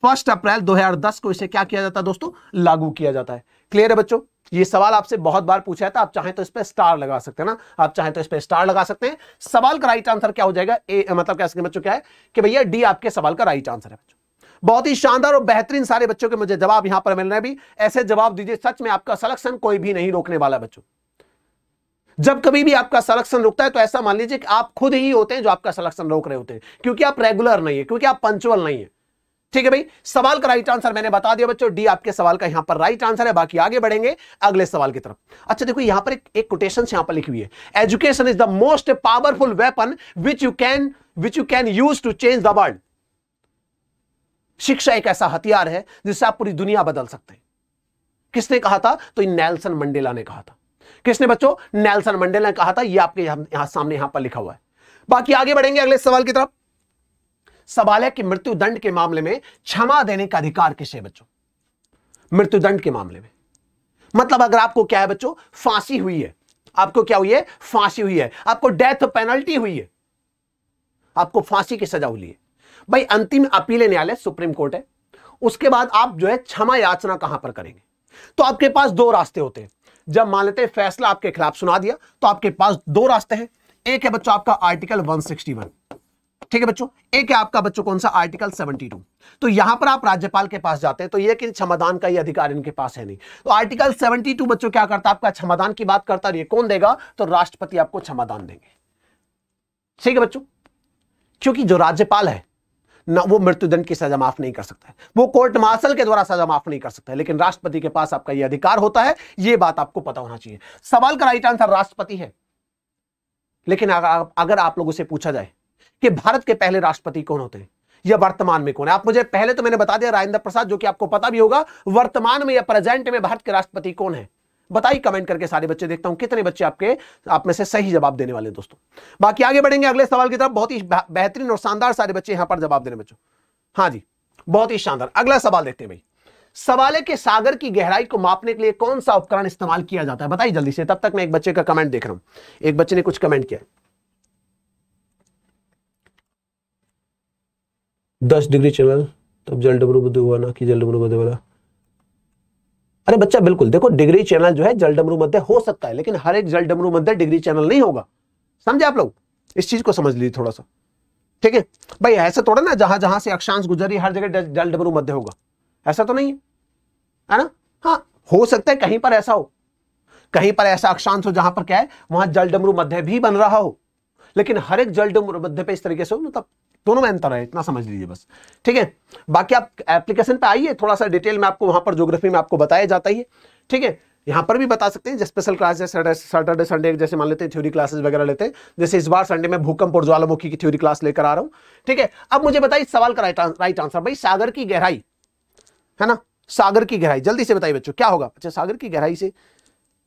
फर्स्ट अप्रैल 2010 को इसे क्या किया जाता है दोस्तों लागू किया जाता है क्लियर है बच्चों ये सवाल आपसे बहुत बार पूछा था तो आप चाहें तो इस पर स्टार लगा सकते हैं ना आप चाहें तो इस पर स्टार लगा सकते हैं सवाल का राइट आंसर क्या हो जाएगा ए मतलब कह बच्चों क्या है कि भैया डी आपके सवाल का राइट आंसर है बच्चों बहुत ही शानदार और बेहतरीन सारे बच्चों के मुझे जवाब यहां पर मिल रहे हैं भी ऐसे जवाब दीजिए सच में आपका सलेक्शन कोई भी नहीं रोकने वाला बच्चों जब कभी भी आपका सलेक्शन रुकता है तो ऐसा मान लीजिए कि आप खुद ही होते हैं जो आपका सलेक्शन रोक रहे होते हैं क्योंकि आप रेगुलर नहीं है क्योंकि आप पंचुअल नहीं है ठीक है भाई सवाल का राइट आंसर मैंने बता दिया बच्चों डी आपके सवाल का यहां पर राइट आंसर है बाकी आगे बढ़ेंगे अगले सवाल की तरफ अच्छा देखो यहां पर एक, कोटेशन यहां पर लिखी हुई है education is the most powerful weapon which you can which you can use to change the world शिक्षा एक ऐसा हथियार है जिससे आप पूरी दुनिया बदल सकते हैं किसने कहा था तो नेल्सन मंडेला ने कहा था किसने बच्चों नेल्सन मंडेला ने कहा था ये आपके यहां सामने यहां पर लिखा हुआ है बाकी आगे बढ़ेंगे अगले सवाल की तरफ सवाल है कि दंड के मामले में क्षमा देने का अधिकार किसे बच्चों मृत्यु दंड के मामले में मतलब अगर आपको क्या है बच्चों फांसी हुई है आपको क्या हुई है फांसी हुई है आपको डेथ पेनल्टी हुई है आपको फांसी की सजा हुई है भाई अंतिम अपील न्यायालय सुप्रीम कोर्ट है उसके बाद आप जो है क्षमा याचना कहां पर करेंगे तो आपके पास दो रास्ते होते हैं जब मान लेते हैं फैसला आपके खिलाफ सुना दिया तो आपके पास दो रास्ते हैं एक है बच्चों आपका आर्टिकल 161 ठीक है बच्चों एक है आपका बच्चों कौन सा आर्टिकल 72 तो यहां पर आप राज्यपाल के पास जाते हैं तो यह क्षमादान का ये अधिकार इनके पास है नहीं तो आर्टिकल 72 बच्चों क्या करता है आपका क्षमादान की बात करता है ये कौन देगा तो राष्ट्रपति आपको क्षमादान देंगे ठीक है बच्चों क्योंकि जो राज्यपाल है ना वो मृत्युदंड की सजा माफ नहीं कर सकता है वो कोर्ट मार्शल के द्वारा सजा माफ नहीं कर सकता है लेकिन राष्ट्रपति के पास आपका यह अधिकार होता है यह बात आपको पता होना चाहिए सवाल का राइट आंसर राष्ट्रपति है लेकिन अगर आप लोगों से पूछा जाए कि भारत के पहले राष्ट्रपति कौन होते हैं या वर्तमान में कौन है आप मुझे पहले तो मैंने बता दिया राजेंद्र प्रसाद जो कि आपको पता भी होगा वर्तमान में या प्रेजेंट में भारत के राष्ट्रपति कौन है बताइए कमेंट करके सारे बच्चे देखता हूं कितने बच्चे आपके आप में से सही जवाब देने वाले दोस्तों बाकी आगे बढ़ेंगे अगले सवाल की तरफ बहुत ही बेहतरीन और शानदार सारे बच्चे यहां पर जवाब देने बच्चों हाँ जी बहुत ही शानदार अगला सवाल देखते हैं भाई सवाल के सागर की गहराई को मापने के लिए कौन सा उपकरण इस्तेमाल किया जाता है बताइए जल्दी से तब तक मैं एक बच्चे का कमेंट देख रहा हूं एक बच्चे ने कुछ कमेंट किया दस डिग्री चैनल तो जल डबरू मध्य हुआ ना कि जल डबरू मध्य वाला अरे बच्चा बिल्कुल देखो डिग्री चैनल जो है जल डमरू मध्य हो सकता है लेकिन हर एक जल डमरू मध्य डिग्री चैनल नहीं होगा समझे आप लोग इस चीज को समझ लीजिए थोड़ा सा ठीक है भाई ऐसे थोड़ा ना जहां जहां से अक्षांश गुजरी हर जगह जल डबरू मध्य होगा ऐसा तो नहीं है है ना हाँ हो सकता है कहीं पर ऐसा हो कहीं पर ऐसा अक्षांश हो जहां पर क्या है वहां जल डमरू मध्य भी बन रहा हो लेकिन हर एक जल डमरू मध्य पे इस तरीके से हो मतलब दोनों में अंतर है इतना समझ लीजिए बस ठीक है बाकी आप एप्लीकेशन पे आइए थोड़ा सा डिटेल में आपको वहां पर ज्योग्राफी में आपको बताया जाता ही है ठीक है यहाँ पर भी बता सकते हैं स्पेशल क्लास जैसे सैटरडे संडे जैसे मान लेते हैं थ्योरी क्लासेस वगैरह लेते हैं जैसे इस बार संडे में भूकंप और ज्वालामुखी की थ्योरी क्लास लेकर आ रहा हूँ ठीक है अब मुझे बताइए सवाल का राइट आंसर भाई सागर की गहराई है ना सागर की गहराई जल्दी से बताइए बच्चों क्या होगा अच्छा सागर की गहराई से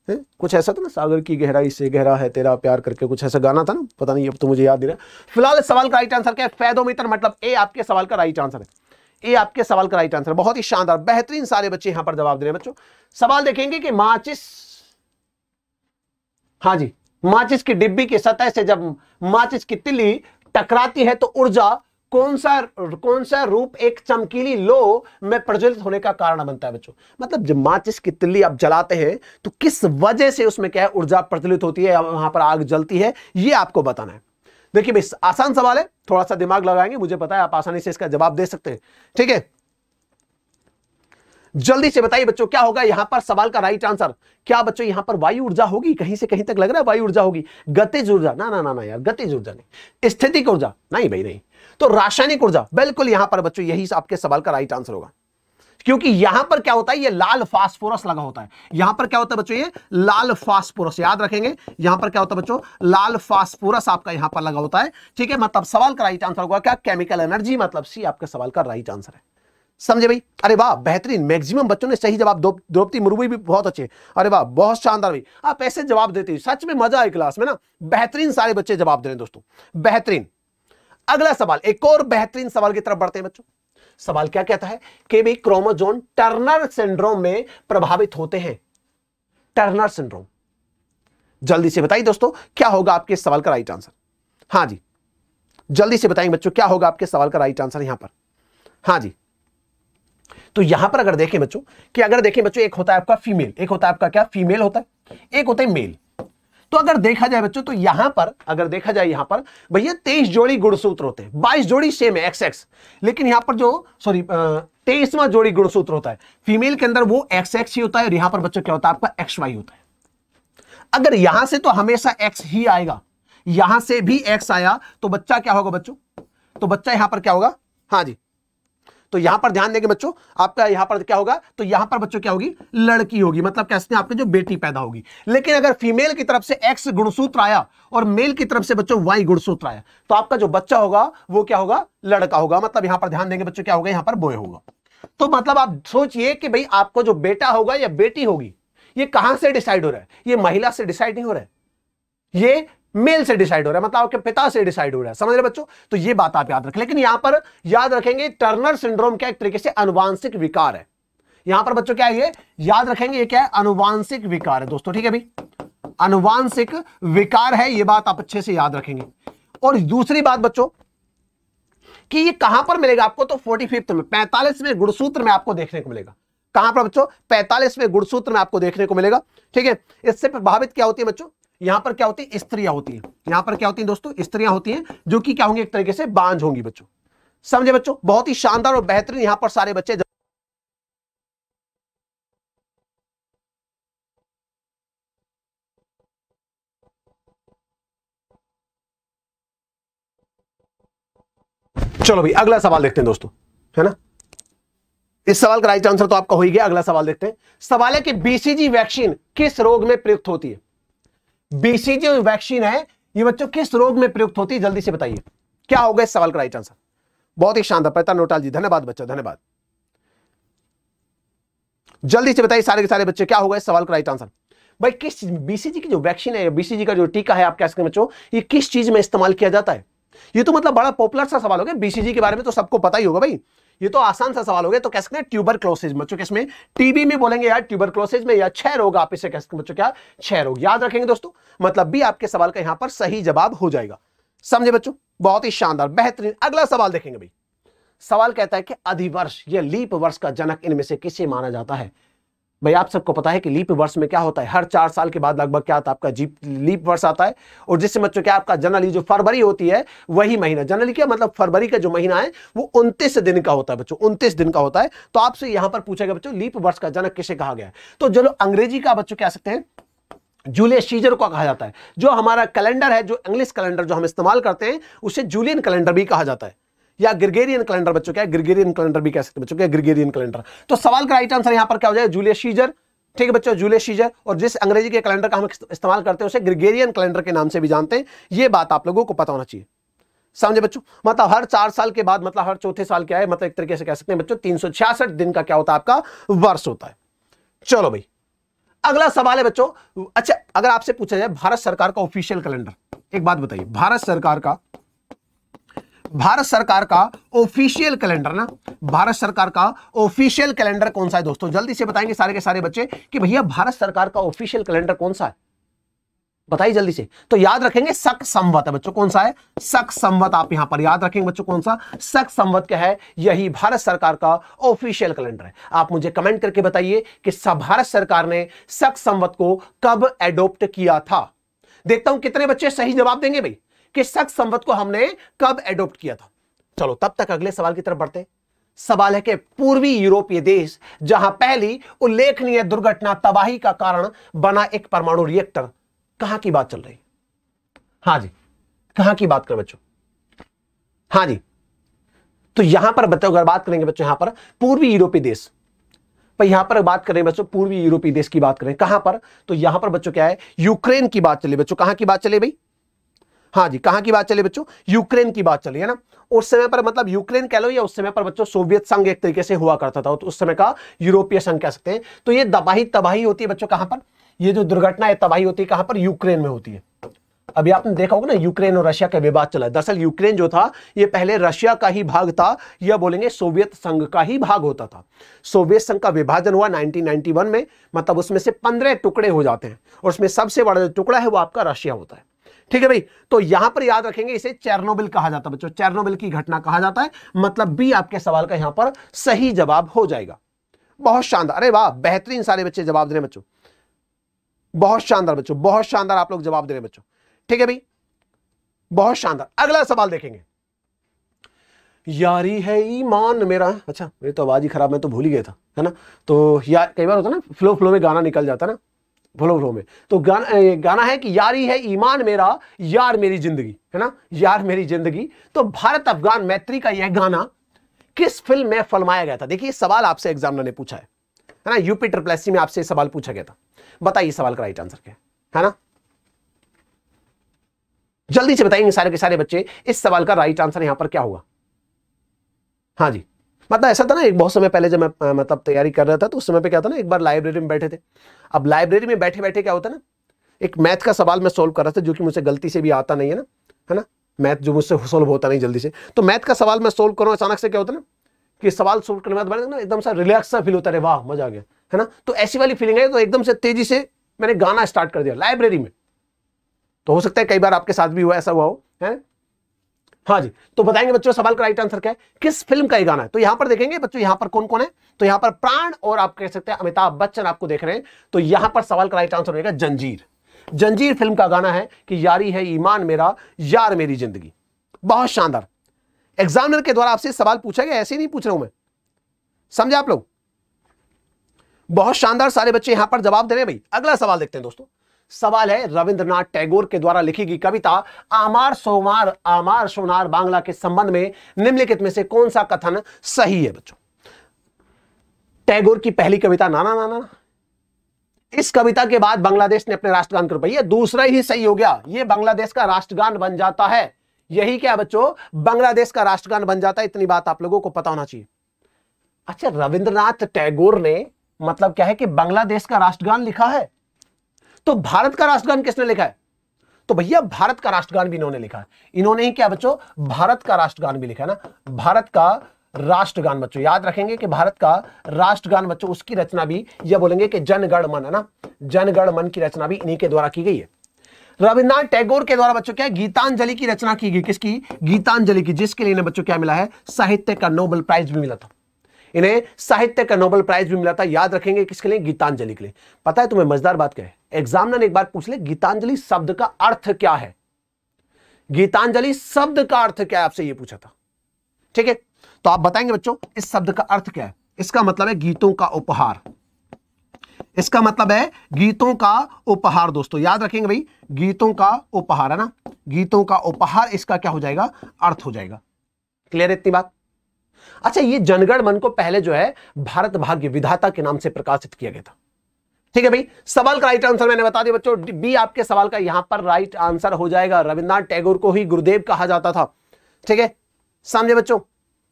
है? कुछ ऐसा था ना सागर की गहराई से गहरा है तेरा प्यार करके कुछ ऐसा गाना था ना पता नहीं अब तो मुझे याद नहीं रहा फिलहाल इस सवाल का राइट आंसर क्या है फैदोमीटर मतलब ए आपके सवाल का राइट आंसर है ए आपके सवाल का राइट आंसर है बहुत ही शानदार बेहतरीन सारे बच्चे यहां पर जवाब दे रहे हैं बच्चों सवाल देखेंगे कि माचिस हाँ जी माचिस की डिब्बी की सतह से जब माचिस की तिली टकराती है तो ऊर्जा कौन सा कौन सा रूप एक चमकीली लो में प्रज्वलित होने का कारण बनता है बच्चों मतलब जब माचिस की तिल्ली आप जलाते हैं तो किस वजह से उसमें क्या है ऊर्जा प्रज्वलित होती है वहां पर आग जलती है ये आपको बताना है देखिए भाई आसान सवाल है थोड़ा सा दिमाग लगाएंगे मुझे पता है आप आसानी से इसका जवाब दे सकते हैं ठीक है जल्दी से बताइए बच्चों क्या होगा यहां पर सवाल का राइट आंसर क्या बच्चों यहां पर वायु ऊर्जा होगी कहीं से कहीं तक लग रहा है वायु ऊर्जा होगी गतिज ऊर्जा ना ना ना ना यार गतिज ऊर्जा नहीं स्थितिक ऊर्जा नहीं भाई नहीं तो रासायनिक ऊर्जा बिल्कुल यहां पर बच्चों यही आपके सवाल का राइट आंसर होगा क्योंकि यहां पर क्या होता है ये लाल फास्फोरस लगा होता है यहां पर क्या होता है बच्चों ये लाल फास्फोरस याद रखेंगे यहां पर क्या होता है बच्चों लाल फास्फोरस आपका यहां पर लगा होता है ठीक है मतलब सवाल का राइट आंसर होगा क्या केमिकल एनर्जी मतलब सी आपके सवाल का राइट आंसर है समझे भाई अरे वाह बेहतरीन मैक्सिमम बच्चों ने सही जवाब द्रौपदी मुर्मू भी बहुत अच्छे अरे वाह बहुत शानदार भाई आप ऐसे जवाब देते सच में मजा आए क्लास में ना बेहतरीन सारे बच्चे जवाब दे रहे हैं दोस्तों बेहतरीन अगला सवाल एक और बेहतरीन सवाल की तरफ बढ़ते हैं बच्चों सवाल क्या कहता है कि भी क्रोमोजोन टर्नर सिंड्रोम में प्रभावित होते हैं टर्नर सिंड्रोम जल्दी से बताइए दोस्तों क्या होगा आपके सवाल का राइट आंसर हाँ जी जल्दी से बताएंगे बच्चों क्या होगा आपके सवाल का राइट आंसर यहां पर हाँ जी तो यहां पर अगर देखें बच्चों कि अगर देखें बच्चों एक होता है आपका फीमेल एक होता है आपका क्या फीमेल होता है एक होता है मेल तो अगर देखा जाए बच्चों तो यहां पर अगर देखा जाए यहां पर भैया तेईस जोड़ी गुणसूत्र होते हैं बाईस जोड़ी सेम है एक्स एक्स लेकिन यहां पर जो सॉरी तेईसवा जोड़ी गुणसूत्र होता है फीमेल के अंदर वो एक्स एक्स ही होता है और यहां पर बच्चों क्या होता है आपका एक्स वाई होता है अगर यहां से तो हमेशा एक्स ही आएगा यहां से भी एक्स आया तो बच्चा क्या होगा बच्चों तो बच्चा यहां पर क्या होगा हाँ जी तो यहां पर ध्यान देंगे बच्चों आपका यहां पर क्या होगा तो यहां पर बच्चों क्या होगी लड़की होगी मतलब कैसे हैं आपकी जो बेटी पैदा होगी लेकिन अगर फीमेल की तरफ से एक्स गुणसूत्र आया और मेल की तरफ से बच्चों वाई गुणसूत्र आया तो आपका जो बच्चा होगा वो क्या होगा लड़का होगा मतलब यहां पर ध्यान देंगे बच्चों क्या होगा यहां पर बोय होगा तो मतलब आप सोचिए कि भाई आपको जो बेटा होगा या बेटी होगी ये कहां से डिसाइड हो रहा है ये महिला से डिसाइड नहीं हो रहा है ये मेल से डिसाइड हो रहा है मतलब आपके पिता से डिसाइड हो रहा है समझ रहे बच्चों तो ये बात आप याद रखें लेकिन यहां पर याद रखेंगे टर्नर सिंड्रोम क्या एक तरीके से अनुवांशिक विकार है यहां पर बच्चों क्या है ये याद रखेंगे ये क्या है अनुवांशिक विकार है दोस्तों ठीक है भाई अनुवांशिक विकार है ये बात आप अच्छे से याद रखेंगे और दूसरी बात बच्चों कि ये कहां पर मिलेगा आपको तो फोर्टी फिफ्थ में पैंतालीसवें गुणसूत्र में आपको देखने को मिलेगा कहां पर बच्चों पैंतालीसवें गुणसूत्र में आपको देखने को मिलेगा ठीक है इससे प्रभावित क्या होती है बच्चों यहां पर क्या होती है स्त्रियां होती हैं यहां पर क्या होती हैं दोस्तों स्त्रियां होती हैं जो कि क्या होंगी एक तरीके से बांझ होंगी बच्चों समझे बच्चों बहुत ही शानदार और बेहतरीन यहां पर सारे बच्चे चलो भाई अगला सवाल देखते हैं दोस्तों है ना इस सवाल का राइट आंसर तो आपका हो ही गया अगला सवाल देखते हैं सवाल है कि बीसीजी वैक्सीन किस रोग में प्रयुक्त होती है बीसीजी वैक्सीन है ये बच्चों किस रोग में प्रयुक्त होती है जल्दी से बताइए क्या होगा इस सवाल का राइट आंसर बहुत ही शानदार पता नोटाल जी धन्यवाद बच्चा धन्यवाद जल्दी से बताइए सारे के सारे बच्चे क्या होगा इस सवाल का राइट आंसर भाई किस चीज बीसीजी की जो वैक्सीन है बीसीजी का जो टीका है आप आस्क बच्चों ये किस चीज में इस्तेमाल किया जाता है ये तो मतलब बड़ा पॉपुलर सा सवाल हो गया बीसीजी के बारे में तो सबको पता ही होगा भाई ये तो आसान सा सवाल हो गया तो कह सकते हैं ट्यूबर क्लोसेज बच्चों इसमें टीबी में बोलेंगे यार ट्यूबर क्लोसेज में या छह रोग आप इसे कह सकते बच्चों क्या छह रोग याद रखेंगे दोस्तों मतलब भी आपके सवाल का यहां पर सही जवाब हो जाएगा समझे बच्चों बहुत ही शानदार बेहतरीन अगला सवाल देखेंगे भाई सवाल कहता है कि अधिवर्ष या लीप वर्ष का जनक इनमें से किसे माना जाता है भाई आप सबको पता है कि लीप वर्ष में क्या होता है हर चार साल के बाद लगभग क्या आता है आपका जीप लीप वर्ष आता है और जिससे बच्चों क्या आपका जनरली जो फरवरी होती है वही महीना जनरली क्या मतलब फरवरी का जो महीना है वो उनतीस दिन का होता है बच्चों उनतीस दिन का होता है तो आपसे यहां पर पूछा गया बच्चों लीप वर्ष का जनक किसे कहा गया तो जो अंग्रेजी का बच्चों क्या सकते हैं जूलियस सीजर को कहा जाता है जो हमारा कैलेंडर है जो इंग्लिश कैलेंडर जो हम इस्तेमाल करते हैं उसे जूलियन कैलेंडर भी कहा जाता है या ग्रिगेरियन कैलेंडर बच्चों क्या ग्रिगेरियन कैलेंडर भी कह सकते बच्चों क्या ग्रिगेरियन कैलेंडर तो सवाल का राइट आंसर यहां पर क्या हो जाएगा जूलियस शीजर ठीक है बच्चों जूलियस शीजर और जिस अंग्रेजी के कैलेंडर का हम इस्तेमाल करते हैं उसे ग्रिगेरियन कैलेंडर के नाम से भी जानते हैं ये बात आप लोगों को पता होना चाहिए समझे बच्चों मतलब हर चार साल के बाद मतलब हर चौथे साल क्या है मतलब एक तरीके से कह सकते हैं बच्चों तीन दिन का क्या होता है आपका वर्ष होता है चलो भाई अगला सवाल है बच्चों अच्छा अगर आपसे पूछा जाए भारत सरकार का ऑफिशियल कैलेंडर एक बात बताइए भारत सरकार का भारत सरकार का ऑफिशियल कैलेंडर ना भारत सरकार का ऑफिशियल कैलेंडर कौन सा है दोस्तों जल्दी से बताएंगे सारे के सारे बच्चे कि भैया भारत सरकार का ऑफिशियल कैलेंडर कौन सा है बताइए जल्दी से तो याद रखेंगे सक संवत है बच्चों कौन सा है सक संवत आप यहां पर याद रखेंगे बच्चों कौन सा सक संवत क्या है यही भारत सरकार का ऑफिशियल कैलेंडर है आप मुझे कमेंट करके बताइए कि भारत सरकार ने सक संवत को कब एडोप्ट किया था देखता हूं कितने बच्चे सही जवाब देंगे भाई कि शख्स संवत को हमने कब एडोप्ट किया था चलो तब तक अगले सवाल की तरफ बढ़ते सवाल है कि पूर्वी यूरोपीय देश जहां पहली उल्लेखनीय दुर्घटना तबाही का कारण बना एक परमाणु रिएक्टर कहां की बात चल रही हाँ जी कहां की बात करें बच्चों हाँ जी तो यहां पर बच्चों अगर बात करेंगे बच्चों यहां पर पूर्वी यूरोपीय देश पर यहां पर बात करें बच्चों पूर्वी यूरोपीय देश की बात करें कहां पर तो यहां पर बच्चों क्या है यूक्रेन की बात चले बच्चों कहां की बात चले भाई हाँ जी कहां की बात चले बच्चों यूक्रेन की बात चली है ना उस समय पर मतलब यूक्रेन कह लो या उस समय पर बच्चों सोवियत संघ एक तरीके से हुआ करता था तो उस समय का यूरोपीय संघ कह सकते हैं तो ये दबाही तबाही होती है बच्चों कहां पर ये जो दुर्घटना है तबाही होती है कहां पर यूक्रेन में होती है अभी आपने देखा होगा ना यूक्रेन और रशिया का विवाद चला दरअसल यूक्रेन जो था ये पहले रशिया का ही भाग था या बोलेंगे सोवियत संघ का ही भाग होता था सोवियत संघ का विभाजन हुआ 1991 में मतलब उसमें से 15 टुकड़े हो जाते हैं और उसमें सबसे बड़ा जो टुकड़ा है वो आपका रशिया होता है ठीक है भाई तो यहां पर याद रखेंगे इसे चेरनोबिल कहा जाता है बच्चों चेरनोबिल की घटना कहा जाता है मतलब बी आपके सवाल का यहां पर सही जवाब हो जाएगा बहुत शानदार अरे वाह बेहतरीन सारे बच्चे जवाब दे रहे बच्चों बहुत शानदार बच्चों बहुत शानदार आप लोग जवाब दे रहे बच्चों ठीक है भाई बहुत शानदार अगला सवाल देखेंगे यारी है ईमान मेरा अच्छा मेरी तो आवाज ही खराब मैं तो भूल ही गया था है ना तो यार कई बार होता ना फ्लो फ्लो में गाना निकल जाता ना भलो भलो में तो गाना गाना है कि यारी है ईमान मेरा यार मेरी जिंदगी है ना यार मेरी जिंदगी तो भारत अफगान मैत्री का यह गाना किस फिल्म में फलमाया गया था देखिए सवाल आपसे एग्जामिनर ने पूछा है है ना यूपी ट्रिप्लेसी में आपसे सवाल पूछा गया था बताइए सवाल का राइट आंसर क्या है ना जल्दी से बताएंगे सारे के सारे बच्चे इस सवाल का राइट आंसर यहां पर क्या होगा हाँ जी मतलब ऐसा था ना एक बहुत समय पहले जब मैं मतलब तैयारी कर रहा था तो उस समय पे क्या होता ना एक बार लाइब्रेरी में बैठे थे अब लाइब्रेरी में बैठे बैठे क्या होता है ना एक मैथ का सवाल मैं सोल्व कर रहा था जो कि मुझे गलती से भी आता नहीं है ना है ना मैथ जो मुझसे सोल्व होता नहीं जल्दी से तो मैथ का सवाल मैं सोल्व करूँ अचानक से क्या होता ना कि सवाल सोल्व करने के बाद ना एकदम सा रिलैक्स सा फील होता है वाह मजा आ गया है ना तो ऐसी वाली फीलिंग है तो एकदम से तेजी से मैंने गाना स्टार्ट कर दिया लाइब्रेरी में तो हो सकता है कई बार आपके साथ भी हुआ ऐसा हुआ हो है हाँ जी तो बताएंगे बच्चों सवाल का राइट आंसर क्या है किस फिल्म का ये गाना है तो यहां पर देखेंगे बच्चों यहां पर कौन कौन है तो यहां पर प्राण और आप कह सकते हैं अमिताभ बच्चन आपको देख रहे हैं तो यहां पर सवाल का राइट आंसर होगा जंजीर जंजीर फिल्म का गाना है कि यारी है ईमान मेरा यार मेरी जिंदगी बहुत शानदार एग्जामिनर के द्वारा आपसे सवाल पूछा गया ऐसे नहीं पूछ रहा हूं मैं समझे आप लोग बहुत शानदार सारे बच्चे यहां पर जवाब दे रहे हैं भाई अगला सवाल देखते हैं दोस्तों सवाल है रविंद्रनाथ टैगोर के द्वारा लिखी गई कविता आमार सोमार आमार सोनार बांग्ला के संबंध में निम्नलिखित में से कौन सा कथन सही है बच्चों टैगोर की पहली कविता नाना नाना ना। इस कविता के बाद बांग्लादेश ने अपने राष्ट्रगान कर पाई दूसरा ही सही हो गया ये बांग्लादेश का राष्ट्रगान बन जाता है यही क्या बच्चों बांग्लादेश का राष्ट्रगान बन जाता है इतनी बात आप लोगों को पता होना चाहिए अच्छा रविंद्रनाथ टैगोर ने मतलब क्या है कि बांग्लादेश का राष्ट्रगान लिखा है तो भारत का राष्ट्रगान किसने लिखा है तो भैया भारत का राष्ट्रगान भी इन्होंने लिखा है इन्होंने ही क्या बच्चों भारत का राष्ट्रगान भी लिखा है ना भारत का राष्ट्रगान बच्चों याद रखेंगे कि भारत का राष्ट्रगान बच्चों उसकी रचना भी यह बोलेंगे कि जनगण मन है ना जनगण मन की रचना भी इन्हीं के द्वारा की गई है रविन्द्रनाथ टैगोर के द्वारा बच्चों क्या गीतांजलि की रचना की गई किसकी गीतांजलि की जिसके लिए बच्चों क्या मिला है साहित्य का नोबेल प्राइज भी मिला था इन्हें साहित्य का नोबल प्राइज भी मिला था याद रखेंगे किसके लिए गीतांजलि के लिए पता है तुम्हें मजेदार बात क्या है एग्जामिनर एक बार पूछ ले गीतांजलि शब्द का अर्थ क्या है गीतांजलि शब्द का अर्थ क्या है आपसे यह पूछा था ठीक है तो आप बताएंगे बच्चों इस शब्द का अर्थ क्या है इसका मतलब है गीतों का उपहार इसका मतलब है गीतों का उपहार दोस्तों याद रखेंगे भाई गीतों का उपहार है ना गीतों का उपहार इसका क्या हो जाएगा अर्थ हो जाएगा क्लियर इतनी बात अच्छा ये जनगण मन को पहले जो है भारत भाग्य विधाता के नाम से प्रकाशित किया गया था ठीक है भाई सवाल का राइट आंसर मैंने बता दिया बच्चों बी आपके सवाल का यहां पर राइट आंसर हो जाएगा रविन्द्रनाथ टैगोर को ही गुरुदेव कहा जाता था ठीक है समझे बच्चों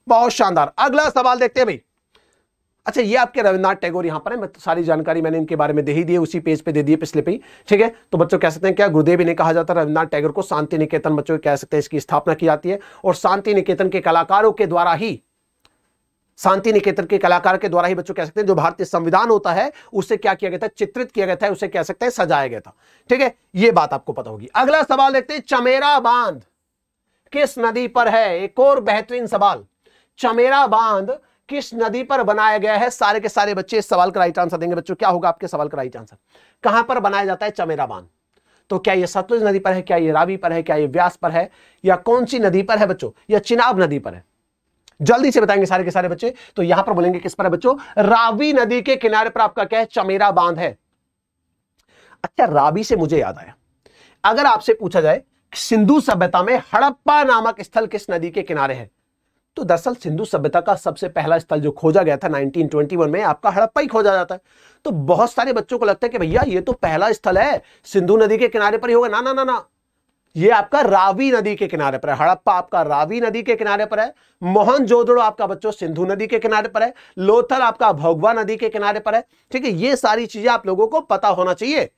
बहुत शानदार अगला सवाल देखते हैं भाई अच्छा ये आपके रविन्द्रनाथ टैगोर यहां पर है मैं तो सारी जानकारी मैंने इनके बारे में दे ही दी है उसी पेज पे दे दिए पिछले पे ठीक है तो बच्चों कह सकते हैं क्या गुरुदेव इन्हें कहा जाता है रविन्द्रनाथ टैगोर को शांति निकेतन बच्चों कह सकते हैं इसकी स्थापना की जाती है और शांति निकेतन के कलाकारों के द्वारा ही शांति निकेतन के कलाकार के द्वारा ही बच्चों कह सकते हैं जो भारतीय संविधान होता है उसे क्या किया गया था चित्रित किया गया था उसे कह सकते हैं सजाया गया था ठीक है यह बात आपको पता होगी अगला सवाल देखते हैं चमेरा बांध किस नदी पर है एक और बेहतरीन सवाल चमेरा बांध किस नदी पर बनाया गया है सारे के सारे बच्चे इस सवाल का राइट आंसर देंगे बच्चों क्या होगा आपके सवाल का राइट आंसर कहां पर बनाया जाता है चमेरा बांध तो क्या ये सतलुज नदी पर है क्या ये रावी पर है क्या ये व्यास पर है या कौन सी नदी पर है बच्चों या चिनाब नदी पर है जल्दी से बताएंगे सारे के सारे बच्चे तो यहां पर बोलेंगे किस पर है बच्चों रावी नदी के किनारे पर आपका क्या है चमेरा बांध है अच्छा रावी से मुझे याद आया अगर आपसे पूछा जाए सिंधु सभ्यता में हड़प्पा नामक स्थल किस नदी के किनारे है तो दरअसल सिंधु सभ्यता का सबसे पहला स्थल जो खोजा गया था 1921 में आपका हड़प्पा ही खोजा जाता है तो बहुत सारे बच्चों को लगता है कि भैया ये तो पहला स्थल है सिंधु नदी के किनारे पर ही होगा ना ना ना ना ये आपका रावी नदी के किनारे पर है हड़प्पा आपका रावी नदी के किनारे पर है मोहन आपका बच्चों सिंधु नदी के किनारे पर है लोथल आपका भोगवा नदी के किनारे पर है ठीक है ये सारी चीजें आप लोगों को पता होना चाहिए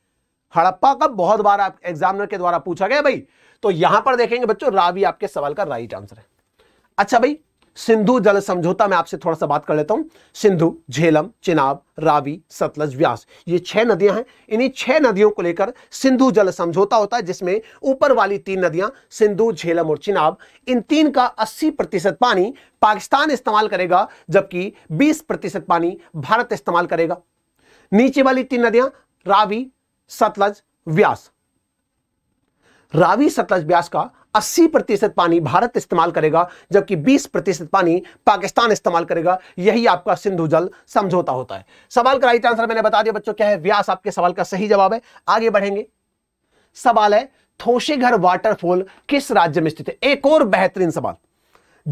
हड़प्पा का बहुत बार आप एग्जामिनर के द्वारा पूछा गया भाई तो यहां पर देखेंगे बच्चों रावी आपके सवाल का राइट आंसर है अच्छा भाई सिंधु जल समझौता में आपसे थोड़ा सा बात कर लेता हूं सिंधु झेलम चिनाब रावी सतलज व्यास ये छह नदियां हैं इन्हीं छह नदियों को लेकर सिंधु जल समझौता होता है जिसमें ऊपर वाली तीन नदियां सिंधु झेलम और चिनाब इन तीन का 80 प्रतिशत पानी पाकिस्तान इस्तेमाल करेगा जबकि 20 प्रतिशत पानी भारत इस्तेमाल करेगा नीचे वाली तीन नदियां रावी सतलज व्यास रावी सतलज व्यास का 80 प्रतिशत पानी भारत इस्तेमाल करेगा जबकि 20 प्रतिशत पानी पाकिस्तान इस्तेमाल करेगा यही आपका सिंधु जल समझौता होता है सवाल का राइट आंसर मैंने बता दिया बच्चों क्या है व्यास आपके सवाल का सही जवाब है आगे बढ़ेंगे सवाल है थोशीघर वाटरफॉल किस राज्य में स्थित है एक और बेहतरीन सवाल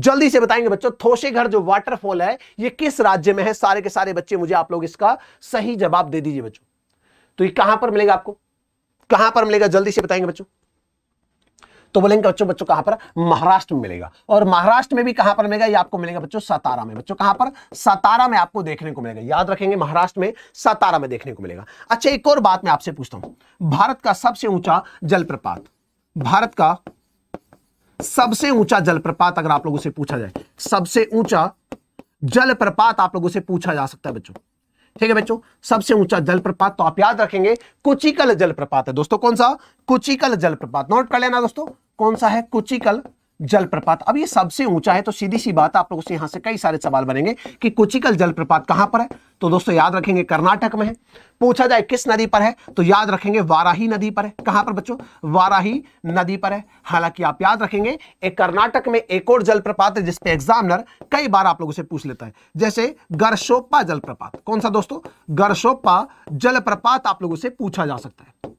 जल्दी से बताएंगे बच्चों थोशीघर जो वाटरफॉल है ये किस राज्य में है सारे के सारे बच्चे मुझे आप लोग इसका सही जवाब दे दीजिए बच्चों तो ये कहां पर मिलेगा आपको कहां पर मिलेगा जल्दी से बताएंगे बच्चों तो बोलेंगे बच्चों बच्चों कहां पर महाराष्ट्र में मिलेगा और महाराष्ट्र में भी कहां पर मिलेगा ये आपको मिलेगा बच्चों सतारा में बच्चों कहां पर सतारा में आपको देखने को मिलेगा याद रखेंगे महाराष्ट्र में सतारा में देखने को मिलेगा अच्छा एक और बात मैं आपसे पूछता हूं भारत का सबसे ऊंचा जलप्रपात भारत का सबसे ऊंचा जलप्रपात अगर आप लोगों से पूछा जाए सबसे ऊंचा जलप्रपात आप लोगों से पूछा जा सकता है बच्चों ठीक है बच्चों सबसे ऊंचा जलप्रपात तो आप याद रखेंगे कुचिकल जलप्रपात है दोस्तों कौन सा कुचिकल जलप्रपात नोट कर लेना दोस्तों कौन सा है कुचिकल जलप्रपात अब ये सबसे ऊंचा है तो सीधी सी बात आप लोगों से यहां से कई सारे सवाल बनेंगे कि कुचिकल जलप्रपात कहां पर है तो दोस्तों याद रखेंगे कर्नाटक में है पूछा जाए किस नदी पर है तो याद रखेंगे वाराही नदी पर है कहां पर बच्चों वाराही नदी पर है हालांकि आप याद रखेंगे एक कर्नाटक में एक और जलप्रपात है जिसपे एग्जामिनर कई बार आप लोगों से पूछ लेता है जैसे गरशोपा जलप्रपात कौन सा दोस्तों गरशोपा जलप्रपात आप लोगों से पूछा जा सकता है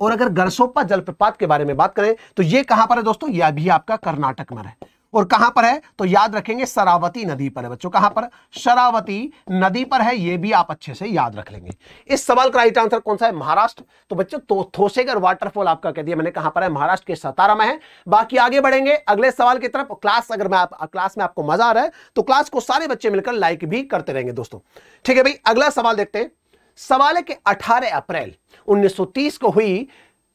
और अगर गरसोपा जलप्रपात के बारे में बात करें तो ये कहां पर है दोस्तों यह भी आपका कर्नाटक में है और कहां पर है तो याद रखेंगे शरावती नदी पर है बच्चों कहां पर शरावती नदी पर है ये भी आप अच्छे से याद रख लेंगे इस सवाल का राइट आंसर कौन सा है महाराष्ट्र तो बच्चों तो थोसेगर वाटरफॉल आपका कह दिया मैंने कहां पर है महाराष्ट्र के सतारा में है बाकी आगे बढ़ेंगे अगले सवाल की तरफ क्लास अगर मैं आप, क्लास में आपको मजा आ रहा है तो क्लास को सारे बच्चे मिलकर लाइक भी करते रहेंगे दोस्तों ठीक है भाई अगला सवाल देखते हैं सवाल है कि अठारह अप्रैल 1930 को हुई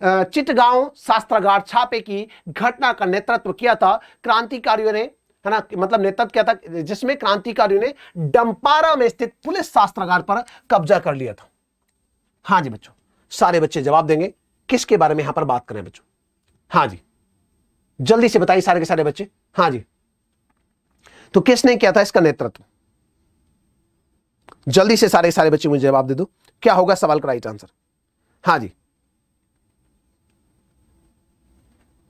चिटगांव शास्त्रागार छापे की घटना का नेतृत्व किया था क्रांतिकारियों ने है ना मतलब नेतृत्व किया था जिसमें क्रांतिकारियों ने डंपारा में स्थित पुलिस शास्त्रागार पर कब्जा कर लिया था हाँ जी बच्चों सारे बच्चे जवाब देंगे किसके बारे में यहां पर बात करें बच्चों हाँ जी जल्दी से बताइए सारे के सारे बच्चे हाँ जी तो किसने किया था इसका नेतृत्व जल्दी से सारे सारे बच्चे मुझे जवाब दे दो क्या होगा सवाल का राइट आंसर हाँ जी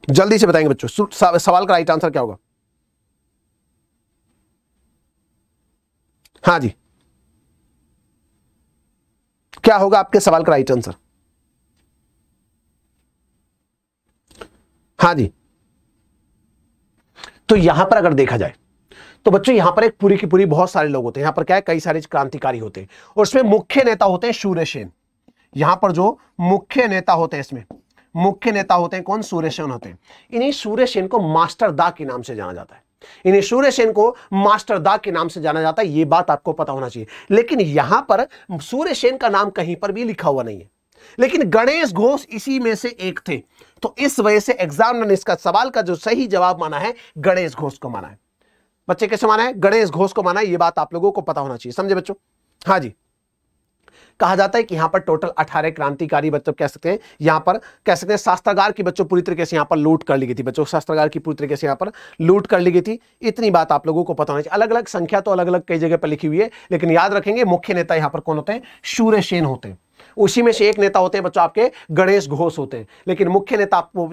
जल्दी से बताएंगे बच्चों सवाल का राइट आंसर क्या होगा हाँ जी क्या होगा आपके सवाल का राइट आंसर हाँ जी तो यहां पर अगर देखा जाए तो बच्चों यहां पर एक पूरी की पूरी बहुत सारे लोग होते हैं यहां पर क्या है कई सारे क्रांतिकारी होते हैं और उसमें मुख्य नेता होते हैं सूर्य सेन यहां पर जो मुख्य नेता होते हैं इसमें मुख्य नेता होते हैं कौन सूर्य सेन होते हैं इन्हीं सूर्य सेन को मास्टर दा के नाम से जाना जाता है इन्हें सूर्य सेन को मास्टर दा के नाम से जाना जाता है ये बात आपको पता होना चाहिए लेकिन यहां पर सूर्य सेन का नाम कहीं पर भी लिखा हुआ नहीं है लेकिन गणेश घोष इसी में से एक थे तो इस वजह से एग्जाम ने इसका सवाल का जो सही जवाब माना है गणेश घोष को माना है बच्चे कैसे माना है गणेश घोष को माना है ये बात आप लोगों को पता होना चाहिए समझे बच्चों हाँ जी कहा जाता है कि यहां पर टोटल अठारह क्रांतिकारी बच्चों कह सकते हैं यहां पर कह सकते हैं शास्त्रागार की बच्चों पूरी तरीके से यहां पर लूट कर ली गई थी बच्चों शास्त्रागार की पूरी तरीके से यहां पर लूट कर ली गई थी इतनी बात आप लोगों को पता होना चाहिए अलग अलग संख्या तो अलग अलग कई जगह पर लिखी हुई है लेकिन याद रखेंगे मुख्य नेता यहां पर कौन होते हैं सूर्यसेन होते हैं उसी में से एक नेता होते हैं बच्चों आपके गणेश घोष होते हैं लेकिन मुख्य नेता आपको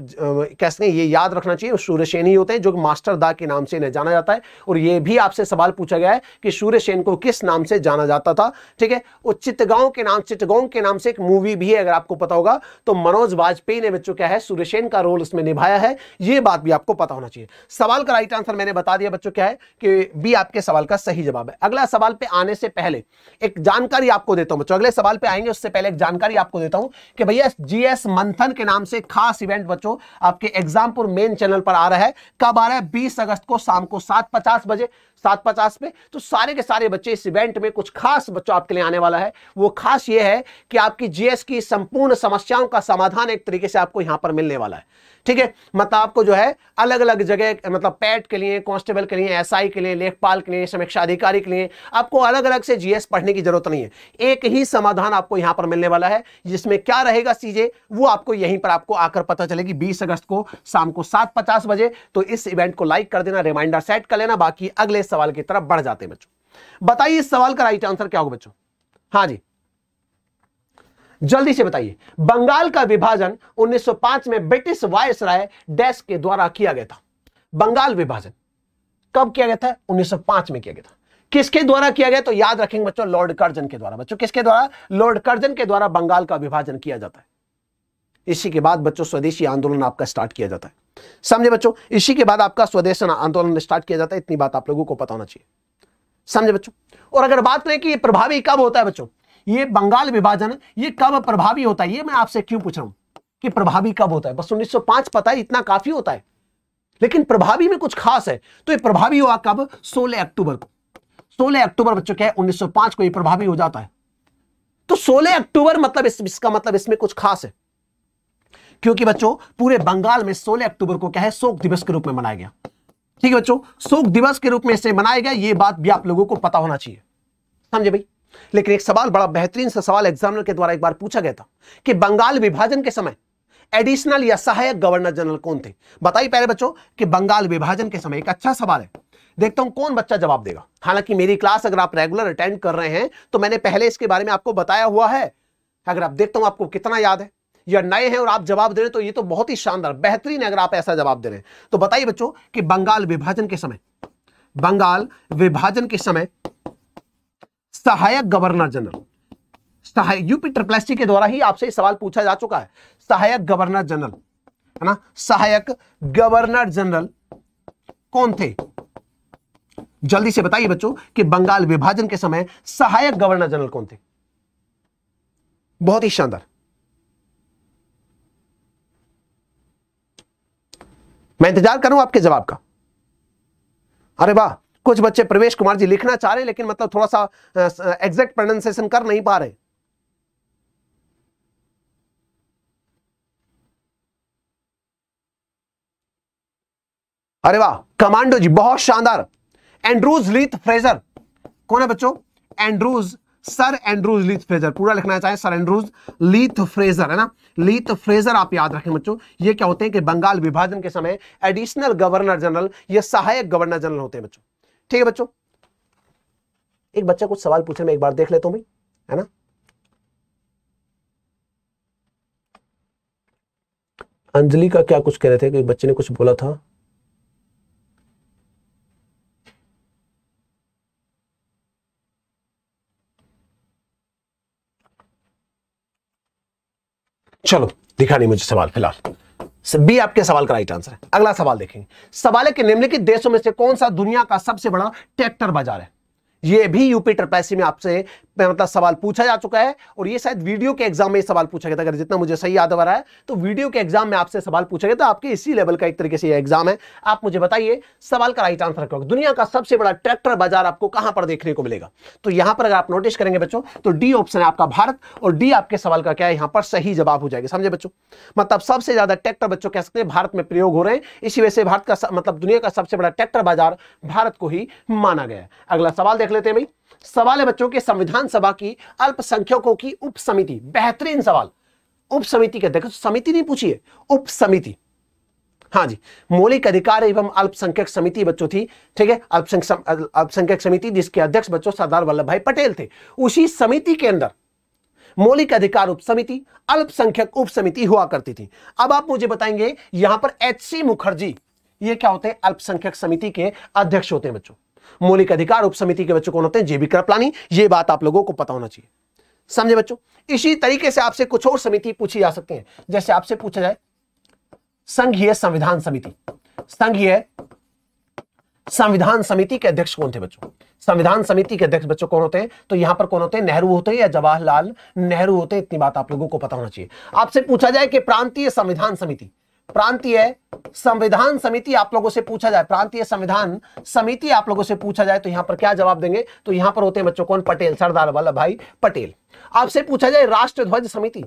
कैसे ये याद रखना चाहिए सूर्य सेन ही होते हैं जो मास्टर दा के नाम से इन्हें जाना जाता है और ये भी आपसे सवाल पूछा गया है कि सूर्य सेन को किस नाम से जाना जाता था ठीक है और चित्तगांव के नाम चित्तगांव के नाम से एक मूवी भी है अगर आपको पता होगा तो मनोज वाजपेयी ने बच्चों क्या है सूर्य सेन का रोल उसमें निभाया है ये बात भी आपको पता होना चाहिए सवाल का राइट आंसर मैंने बता दिया बच्चों क्या है कि बी आपके सवाल का सही जवाब है अगला सवाल पे आने से पहले एक जानकारी आपको देता हूं बच्चों अगले सवाल पे आएंगे उससे पहले एक जानकारी आपको देता हूं कि भैया जीएस मंथन के नाम से खास इवेंट बच्चों आपके एग्जामपुर मेन चैनल पर आ रहा है कब आ रहा है बीस अगस्त को शाम को सात बजे सात पचास पे तो सारे के सारे बच्चे इस इवेंट में कुछ खास बच्चों आपके लिए आने वाला है वो खास ये है कि आपकी जीएस की संपूर्ण समस्याओं का समाधान एक तरीके से आपको यहां पर मिलने वाला है ठीक है मतलब आपको जो है अलग अलग जगह मतलब पैट के लिए कांस्टेबल के लिए एसआई के लिए लेखपाल के लिए समीक्षा अधिकारी के लिए आपको अलग अलग से जीएस पढ़ने की जरूरत नहीं है एक ही समाधान आपको यहां पर मिलने वाला है जिसमें क्या रहेगा चीजें वो आपको यहीं पर आपको आकर पता चलेगी बीस अगस्त को शाम को सात पचास बजे तो इस इवेंट को लाइक कर देना रिमाइंडर सेट कर लेना बाकी अगले सवाल की तरफ बढ़ जाते हैं बच्चों बताइए इस सवाल का राइट आंसर क्या होगा बच्चों हाँ जी जल्दी से बताइए बंगाल का विभाजन 1905 में ब्रिटिश वायस राय डैश के द्वारा किया गया था बंगाल विभाजन कब किया गया था 1905 में किया गया था किसके द्वारा किया गया तो याद रखेंगे बच्चों लॉर्ड कर्जन के द्वारा बच्चों किसके द्वारा लॉर्ड कर्जन के द्वारा बंगाल का विभाजन किया जाता है इसी के बाद बच्चों स्वदेशी आंदोलन आपका स्टार्ट किया जाता है समझे बच्चों इसी के बाद आपका स्वदेश आंदोलन स्टार्ट किया जाता है इतनी बात आप लोगों को पता होना चाहिए समझे बच्चों और अगर बात करें कि प्रभावी कब होता है बच्चों ये बंगाल विभाजन ये कब प्रभावी होता है ये मैं आपसे क्यों पूछ रहा हूं कि प्रभावी कब होता है बस 1905 पता है इतना काफी होता है लेकिन प्रभावी में कुछ खास है तो ये प्रभावी हुआ कब 16 अक्टूबर को 16 अक्टूबर बच्चों क्या है 1905 को ये प्रभावी हो जाता है तो 16 अक्टूबर मतलब इस, इसका मतलब इसमें कुछ खास है क्योंकि बच्चों पूरे बंगाल में 16 अक्टूबर को क्या है शोक दिवस के रूप में मनाया गया ठीक है बच्चों शोक दिवस के रूप में इसे मनाया गया ये बात भी आप लोगों को पता होना चाहिए समझे भाई लेकिन एक सवाल बड़ा बेहतरीन सा सवाल एग्जामिनर के द्वारा एक बार पूछा गया था कि बंगाल विभाजन के समय एडिशनल या सहायक गवर्नर जनरल कौन थे बताइए पहले बच्चों कि बंगाल विभाजन के समय एक अच्छा सवाल है देखता हूं कौन बच्चा जवाब देगा हालांकि मेरी क्लास अगर आप रेगुलर अटेंड कर रहे हैं तो मैंने पहले इसके बारे में आपको बताया हुआ है अगर आप देखता हूं आपको कितना याद है या नए हैं और आप जवाब दे रहे तो ये तो बहुत ही शानदार बेहतरीन अगर आप ऐसा जवाब दे रहे हैं तो बताइए बच्चों कि बंगाल विभाजन के समय बंगाल विभाजन के समय सहायक गवर्नर जनरल सहायक यूपी ट्रिप्लेस्टी के द्वारा ही आपसे सवाल पूछा जा चुका है सहायक गवर्नर जनरल है ना सहायक गवर्नर जनरल कौन थे जल्दी से बताइए बच्चों कि बंगाल विभाजन के समय सहायक गवर्नर जनरल कौन थे बहुत ही शानदार मैं इंतजार करूं आपके जवाब का अरे वाह कुछ बच्चे प्रवेश कुमार जी लिखना चाह रहे लेकिन मतलब थोड़ा सा एग्जैक्ट प्रोनाउंसिएशन कर नहीं पा रहे अरे वाह कमांडो जी बहुत शानदार एंड्रूज लीथ फ्रेजर कौन है बच्चों Andrews sir Andrews Leith Fraser पूरा लिखना चाहे सर एंड्रूज लीथ फ्रेजर है ना लीथ फ्रेजर आप याद रखें बच्चों ये क्या होते हैं कि बंगाल विभाजन के समय एडिशनल गवर्नर जनरल या सहायक गवर्नर जनरल होते हैं बच्चों ठीक है बच्चों एक बच्चा कुछ सवाल पूछे मैं एक बार देख लेता हूं भाई है ना अंजलि का क्या कुछ कह रहे थे कि बच्चे ने कुछ बोला था चलो दिखा नहीं मुझे सवाल फिलहाल बी आपके सवाल का राइट आंसर है अगला सवाल देखेंगे सवाल है कि निम्नलिखित देशों में से कौन सा दुनिया का सबसे बड़ा ट्रैक्टर बाजार है ये भी यूपी ट्रपैसी में आपसे मतलब सवाल पूछा जा चुका है और ये शायद वीडियो के एग्जाम में सवाल पूछा गया था अगर जितना मुझे सही याद आ रहा है तो वीडियो के एग्जाम में आपसे सवाल पूछा गया था आपके इसी लेवल का एक तरीके से एग्जाम है आप मुझे बताइए सवाल का राइट आंसर क्या दुनिया का सबसे बड़ा ट्रैक्टर बाजार आपको कहां पर देखने को मिलेगा तो यहां पर अगर आप नोटिस करेंगे बच्चों तो डी ऑप्शन है आपका भारत और डी आपके सवाल का क्या है यहां पर सही जवाब हो जाएगा समझे बच्चों मतलब सबसे ज्यादा ट्रैक्टर बच्चों कह सकते हैं भारत में प्रयोग हो रहे हैं इसी वजह से भारत का मतलब दुनिया का सबसे बड़ा ट्रैक्टर बाजार भारत को ही माना गया है अगला सवाल रख लेते हैं भाई सवाल है बच्चों के संविधान सभा की अल्पसंख्यकों की उप समिति बेहतरीन सवाल उप समिति कहते हैं समिति नहीं पूछिए है उप समिति हाँ जी मौलिक अधिकार एवं अल्पसंख्यक समिति बच्चों थी ठीक है अल्पसंख्यक अल्पसंख्यक समिति जिसके अध्यक्ष बच्चों सरदार वल्लभ भाई पटेल थे उसी समिति के अंदर मौलिक अधिकार उप समिति अल्पसंख्यक उप समिति हुआ करती थी अब आप मुझे बताएंगे यहां पर एच सी मुखर्जी ये क्या होते हैं अल्पसंख्यक समिति के अध्यक्ष होते हैं बच्चों मौलिक अधिकार उप समिति के बच्चों कौन होते हैं जेबी कृपलानी ये बात आप लोगों को पता होना चाहिए समझे बच्चों इसी तरीके से आपसे कुछ और समिति पूछी जा सकती है जैसे आपसे पूछा जाए संघीय संविधान समिति संघीय संविधान समिति के अध्यक्ष कौन थे बच्चों संविधान समिति के अध्यक्ष बच्चों कौन होते हैं तो यहां पर कौन होते हैं नेहरू होते हैं या जवाहरलाल नेहरू होते हैं इतनी बात आप लोगों को पता होना चाहिए आपसे पूछा जाए कि प्रांतीय संविधान समिति प्रांतीय संविधान समिति आप लोगों से पूछा जाए प्रांतीय संविधान समिति आप लोगों से पूछा जाए तो यहां पर क्या जवाब देंगे तो यहां पर होते हैं बच्चों कौन पटेल सरदार वल्लभ भाई पटेल आपसे पूछा जाए राष्ट्र ध्वज समिति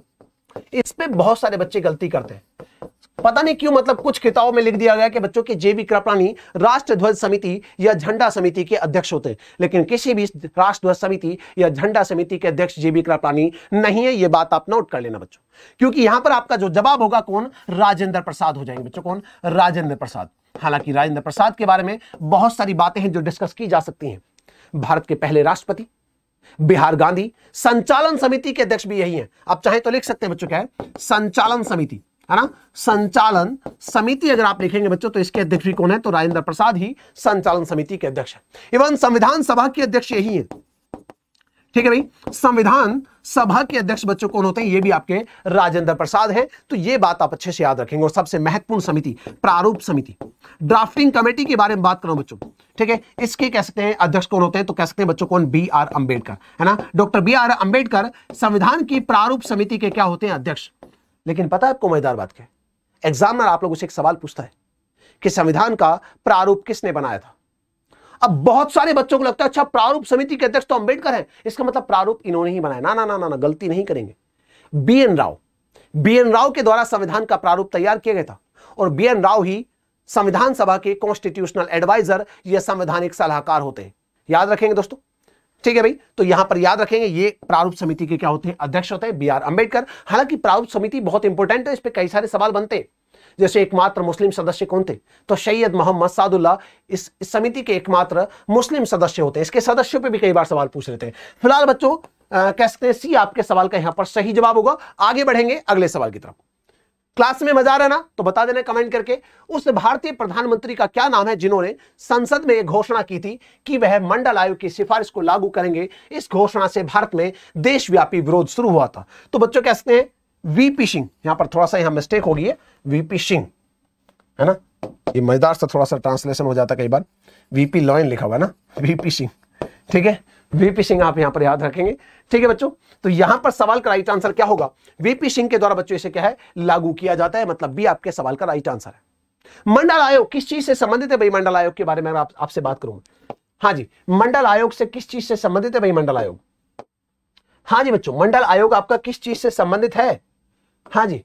इस पर बहुत सारे बच्चे गलती करते हैं पता नहीं क्यों मतलब कुछ किताबों में लिख दिया गया कि बच्चों के जेबी कृपाणी राष्ट्र ध्वज समिति या झंडा समिति के अध्यक्ष होते लेकिन किसी भी राष्ट्र ध्वज समिति या झंडा समिति के अध्यक्ष जेबी कृपाणी नहीं है यह बात आप नोट कर लेना बच्चों क्योंकि यहां पर आपका जो जवाब होगा कौन राजेंद्र प्रसाद हो जाएंगे बच्चों कौन राजेंद्र प्रसाद हालांकि राजेंद्र प्रसाद के बारे में बहुत सारी बातें हैं जो डिस्कस की जा सकती हैं भारत के पहले राष्ट्रपति बिहार गांधी संचालन समिति के अध्यक्ष भी यही हैं आप चाहे तो लिख सकते हैं बच्चों क्या है संचालन समिति है ना संचालन समिति अगर आप लिखेंगे बच्चों तो इसके अध्यक्ष भी कौन है तो राजेंद्र प्रसाद ही संचालन समिति के अध्यक्ष है इवन संविधान सभा के अध्यक्ष यही है ठीक है भाई संविधान सभा के अध्यक्ष बच्चों कौन होते हैं ये भी आपके राजेंद्र प्रसाद हैं तो ये बात आप अच्छे से याद रखेंगे और सबसे महत्वपूर्ण समिति प्रारूप समिति ड्राफ्टिंग कमेटी के बारे में बात करो बच्चों ठीक है इसके कह सकते हैं अध्यक्ष कौन होते हैं तो कह सकते हैं बच्चों कौन बी आर अंबेडकर है ना डॉक्टर बी आर अंबेडकर संविधान की प्रारूप समिति के क्या होते हैं अध्यक्ष लेकिन पता है आपको मजेदार बात क्या एग्जामिनर आप लोगों से एक सवाल पूछता है कि संविधान का प्रारूप किसने बनाया था अब बहुत सारे बच्चों को लगता है अच्छा प्रारूप समिति के अध्यक्ष तो अंबेडकर है इसका मतलब प्रारूप इन्होंने ही बनाया ना ना ना ना ना गलती नहीं करेंगे B N Rao B N Rao के द्वारा संविधान का प्रारूप तैयार किया गया था और बी एन राव ही संविधान सभा के कॉन्स्टिट्यूशनल एडवाइजर या संवैधानिक सलाहकार होते हैं याद रखेंगे दोस्तों ठीक है भाई तो यहां पर याद रखेंगे ये प्रारूप समिति के क्या होते हैं अध्यक्ष होते हैं बी आर अंबेडकर हालांकि प्रारूप समिति बहुत इंपॉर्टेंट है इस पर कई सारे सवाल बनते हैं जैसे एकमात्र मुस्लिम सदस्य कौन थे तो सैयद मोहम्मद सादुल्ला इस, इस समिति के एकमात्र मुस्लिम सदस्य होते हैं इसके सदस्यों पे भी कई बार सवाल पूछ रहे थे फिलहाल बच्चों कह सकते हैं सी आपके सवाल का यहां पर सही जवाब होगा आगे बढ़ेंगे अगले सवाल की तरफ क्लास में मजा आ रहा ना तो बता देना कमेंट करके उस भारतीय प्रधानमंत्री का क्या नाम है जिन्होंने संसद में यह घोषणा की थी कि वह मंडल आयोग की सिफारिश को लागू करेंगे इस घोषणा से भारत में देशव्यापी विरोध शुरू हुआ था तो बच्चों कह सकते हैं वीपी सिंह यहां पर थोड़ा सा यहां मिस्टेक होगी है वीपी सिंह है ना ये मजेदार सा थोड़ा सा ट्रांसलेशन हो जाता कई बार वीपी लॉयन लिखा हुआ है ना वीपी सिंह ठीक है वीपी सिंह आप यहां पर याद रखेंगे ठीक है बच्चों तो यहां पर सवाल का राइट आंसर क्या होगा वीपी सिंह के द्वारा बच्चों इसे क्या है लागू किया जाता है मतलब बी आपके सवाल का राइट आंसर है मंडल आयोग किस चीज से संबंधित है भाई मंडल आयोग के बारे में आप, आपसे बात करूंगा हाँ जी मंडल आयोग से किस चीज से संबंधित है भाई मंडल आयोग हाँ जी बच्चों मंडल आयोग आपका किस चीज से संबंधित है हाँ जी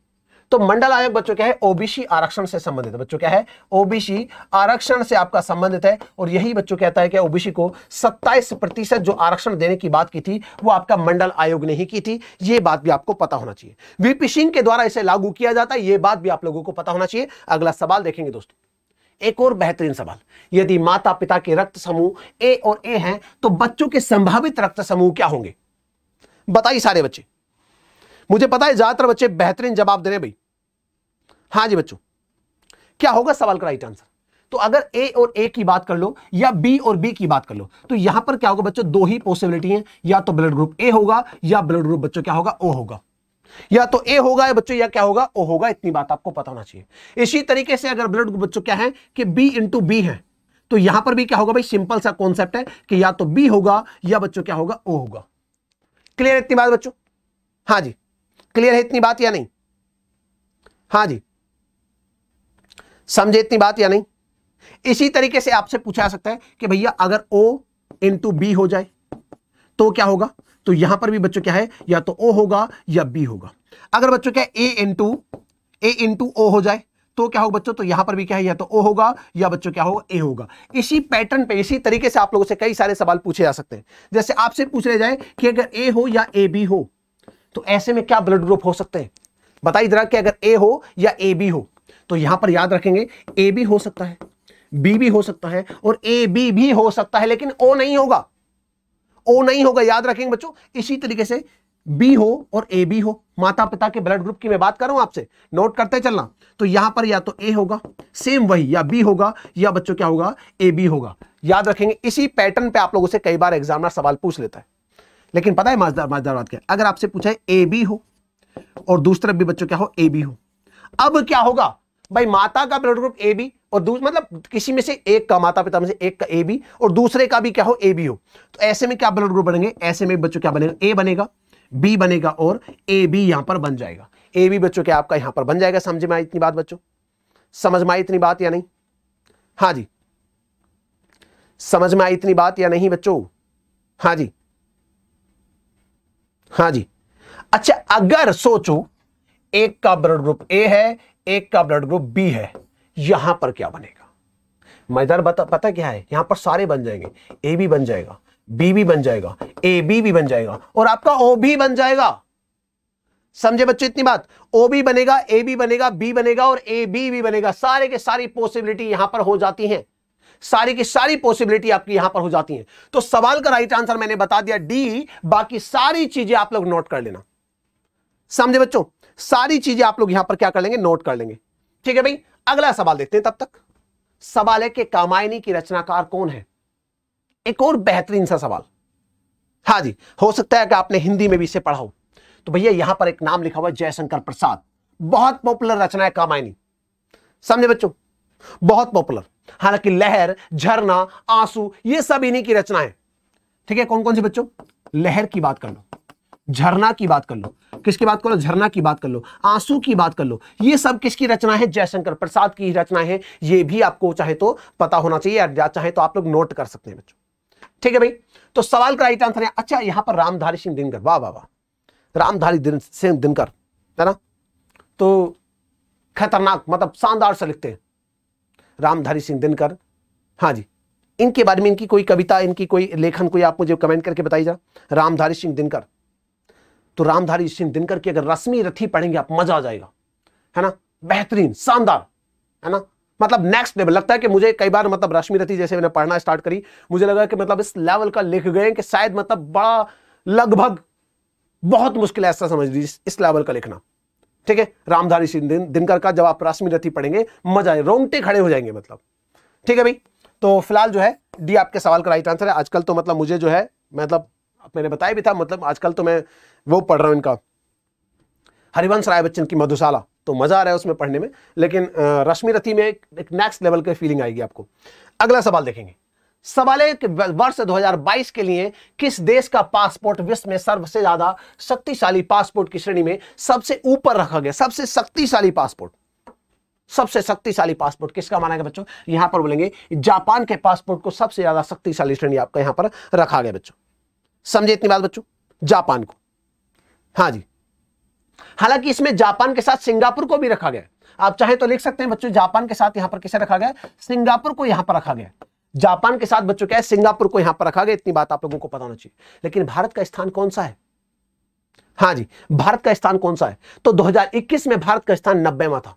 तो मंडल आयोग बच्चों क्या है ओबीसी आरक्षण से संबंधित है बच्चों क्या है ओबीसी आरक्षण से आपका संबंधित है और यही बच्चों कहता है कि ओबीसी को 27 प्रतिशत जो आरक्षण देने की बात की थी वो आपका मंडल आयोग ने ही की थी ये बात भी आपको पता होना चाहिए वीपी सिंह के द्वारा इसे लागू किया जाता है ये बात भी आप लोगों को पता होना चाहिए अगला सवाल देखेंगे दोस्तों एक और बेहतरीन सवाल यदि माता पिता के रक्त समूह ए और ए हैं तो बच्चों के संभावित रक्त समूह क्या होंगे बताइए सारे बच्चे मुझे पता है ज्यादातर बच्चे बेहतरीन जवाब दे रहे भाई हाँ जी बच्चों क्या होगा सवाल का राइट आंसर तो अगर ए और ए की बात कर लो या बी और बी की बात कर लो तो यहां पर क्या होगा बच्चों दो ही पॉसिबिलिटी है या तो ब्लड ग्रुप ए होगा या ब्लड ग्रुप बच्चों क्या होगा ओ होगा या तो ए होगा या बच्चों या क्या होगा ओ होगा इतनी बात आपको पता होना चाहिए इसी तरीके से अगर ब्लड ग्रुप बच्चों क्या है कि बी इंटू बी है तो यहां पर भी क्या होगा भाई सिंपल सा कॉन्सेप्ट है कि या तो बी होगा या बच्चों क्या होगा ओ होगा क्लियर इतनी बात बच्चों हाँ जी क्लियर है इतनी बात या नहीं हाँ जी समझे इतनी बात या नहीं इसी तरीके से आपसे पूछा जा सकता है कि भैया अगर ओ इंटू बी हो जाए तो क्या होगा तो यहां पर भी बच्चों क्या है या तो ओ होगा या बी होगा अगर बच्चों क्या ए इंटू ए इंटू ओ हो जाए तो क्या होगा बच्चों तो यहां पर भी क्या है या तो ओ होगा या बच्चों क्या होगा ए होगा इसी पैटर्न पे इसी तरीके से आप लोगों से कई सारे सवाल पूछे जा सकते हैं जैसे आपसे पूछ ले जाए कि अगर ए हो या ए बी हो तो ऐसे में क्या ब्लड ग्रुप हो सकते हैं बताइए जरा कि अगर ए हो या ए बी हो तो यहां पर याद रखेंगे ए बी हो सकता है बी भी हो सकता है और ए बी भी हो सकता है लेकिन ओ नहीं होगा ओ नहीं होगा याद रखेंगे बच्चों इसी तरीके से बी हो और ए बी हो माता पिता के ब्लड ग्रुप की मैं बात कर रहा हूं आपसे नोट करते चलना तो यहां पर या तो ए होगा सेम वही या बी होगा या बच्चों क्या होगा ए बी होगा याद रखेंगे इसी पैटर्न पे आप लोगों से कई बार एग्जामिनर सवाल पूछ लेता है लेकिन पता है माजदार माजदारवाद क्या अगर आपसे पूछा है ए बी हो और दूसरे भी बच्चों क्या हो ए बी हो अब क्या होगा भाई माता का ब्लड ग्रुप ए बी और मतलब किसी में से एक का माता पिता में से एक का ए बी और दूसरे का भी क्या हो ए बी हो तो ऐसे में क्या ब्लड ग्रुप बनेंगे ऐसे में बच्चों क्या बनेगा ए बनेगा बी बनेगा और ए बी यहां पर बन जाएगा ए बी बच्चों क्या आपका यहां पर बन जाएगा समझ में आई इतनी बात बच्चों समझ में आई इतनी बात या नहीं हाँ जी समझ में आई इतनी बात या नहीं बच्चों हाँ जी हाँ जी अच्छा अगर सोचो एक का ब्लड ग्रुप ए है एक का ब्लड ग्रुप बी है यहां पर क्या बनेगा मजेदार बता पता क्या है यहां पर सारे बन जाएंगे ए भी बन जाएगा बी भी बन जाएगा ए बी भी बन जाएगा और आपका ओ भी बन जाएगा समझे बच्चों इतनी बात ओ भी बनेगा ए भी बनेगा बी बनेगा और ए बी भी बनेगा सारे के सारी पॉसिबिलिटी यहां पर हो जाती हैं सारी की सारी पॉसिबिलिटी आपकी यहां पर हो जाती है तो सवाल का राइट आंसर मैंने बता दिया डी बाकी सारी चीजें आप लोग नोट कर लेना समझे बच्चों सारी चीजें आप लोग यहां पर क्या कर लेंगे नोट कर लेंगे ठीक है भाई अगला सवाल देखते हैं तब तक सवाल है कि कामायनी की रचनाकार कौन है एक और बेहतरीन सा सवाल हाँ जी हो सकता है कि आपने हिंदी में भी इसे पढ़ा हो तो भैया यहां पर एक नाम लिखा हुआ है जयशंकर प्रसाद बहुत पॉपुलर रचना है कामायनी समझे बच्चों बहुत पॉपुलर हालांकि लहर झरना आंसू ये सब इन्हीं की रचना है ठीक है कौन कौन से बच्चों लहर की बात कर लो झरना की बात कर लो किसकी बात लो झरना की बात कर लो आंसू की बात कर लो ये सब किसकी रचना है जयशंकर प्रसाद की रचना है ये भी आपको चाहे तो पता होना चाहिए या चाहे तो आप लोग नोट कर सकते हैं बच्चों ठीक है भाई तो सवाल का राइट आंसर है अच्छा यहां पर रामधारी सिंह दिनकर वाह वाह वाह रामधारी दिन, सिंह दिनकर है ना तो खतरनाक मतलब शानदार से लिखते हैं रामधारी सिंह दिनकर हाँ जी इनके बारे में इनकी कोई कविता इनकी कोई लेखन कोई आप मुझे कमेंट करके बताइए जा रामधारी सिंह दिनकर तो रामधारी सिंह दिनकर की अगर रश्मि रथी पढ़ेंगे आप मजा आ जाएगा है ना बेहतरीन शानदार है ना मतलब नेक्स्ट लेवल लगता है कि मुझे कई बार मतलब रश्मि रथी जैसे मैंने पढ़ना स्टार्ट करी मुझे लगा कि मतलब इस लेवल का लिख गए कि शायद मतलब बड़ा लगभग बहुत मुश्किल ऐसा समझ लीजिए इस लेवल का लिखना ठीक है रामधारी सिंह दिन, दिनकर का जब आप रश्मि रथी पढ़ेंगे मजा आए रोंगटे खड़े हो जाएंगे मतलब ठीक है भाई तो फिलहाल जो है डी आपके सवाल का राइट आंसर है आजकल तो मतलब मुझे जो है मतलब मैंने बताया भी था मतलब आजकल तो मैं वो पढ़ रहा हूँ इनका हरिवंश राय बच्चन की मधुशाला तो मजा आ रहा है उसमें पढ़ने में लेकिन रश्मि रथी में एक नेक्स्ट लेवल की फीलिंग आएगी आपको अगला सवाल देखेंगे सवाल है कि वर्ष 2022 के लिए किस देश का पासपोर्ट विश्व में सबसे ज्यादा शक्तिशाली पासपोर्ट की श्रेणी में सबसे ऊपर रखा गया सबसे शक्तिशाली पासपोर्ट सबसे शक्तिशाली पासपोर्ट किसका माना गया बच्चों यहां पर बोलेंगे जापान के पासपोर्ट को सबसे ज्यादा शक्तिशाली श्रेणी आपका यहां पर रखा गया बच्चों समझे इतनी बात बच्चों जापान को हाँ जी हालांकि इसमें जापान के साथ सिंगापुर को भी रखा गया आप चाहे तो लिख सकते हैं बच्चों जापान के साथ यहां पर किसे रखा गया सिंगापुर को यहां पर रखा गया जापान के साथ बच्चों क्या है सिंगापुर को यहां पर रखा गया इतनी बात आप लोगों को पता होना चाहिए लेकिन भारत का स्थान कौन सा है हाँ जी भारत का स्थान कौन सा है तो 2021 में भारत का स्थान नब्बेवा था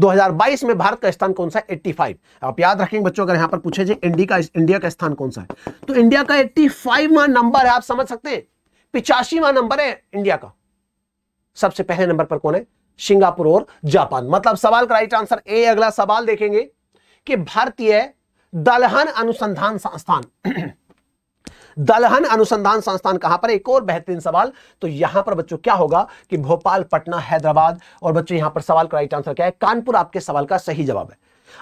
2022 में भारत का स्थान कौन सा है 85 आप याद रखेंगे बच्चों अगर यहां पर पूछे जी इंडिया का इंडिया का स्थान कौन सा है तो इंडिया का फाइव नंबर है आप समझ सकते हैं पिचासीवा नंबर है इंडिया का सबसे पहले नंबर पर कौन है सिंगापुर और जापान मतलब सवाल का राइट आंसर ए अगला सवाल देखेंगे कि भारतीय दलहन अनुसंधान संस्थान दलहन अनुसंधान संस्थान कहां पर एक और बेहतरीन सवाल तो यहां पर बच्चों क्या होगा कि भोपाल पटना हैदराबाद और बच्चों यहां पर सवाल का राइट आंसर क्या है कानपुर आपके सवाल का सही जवाब है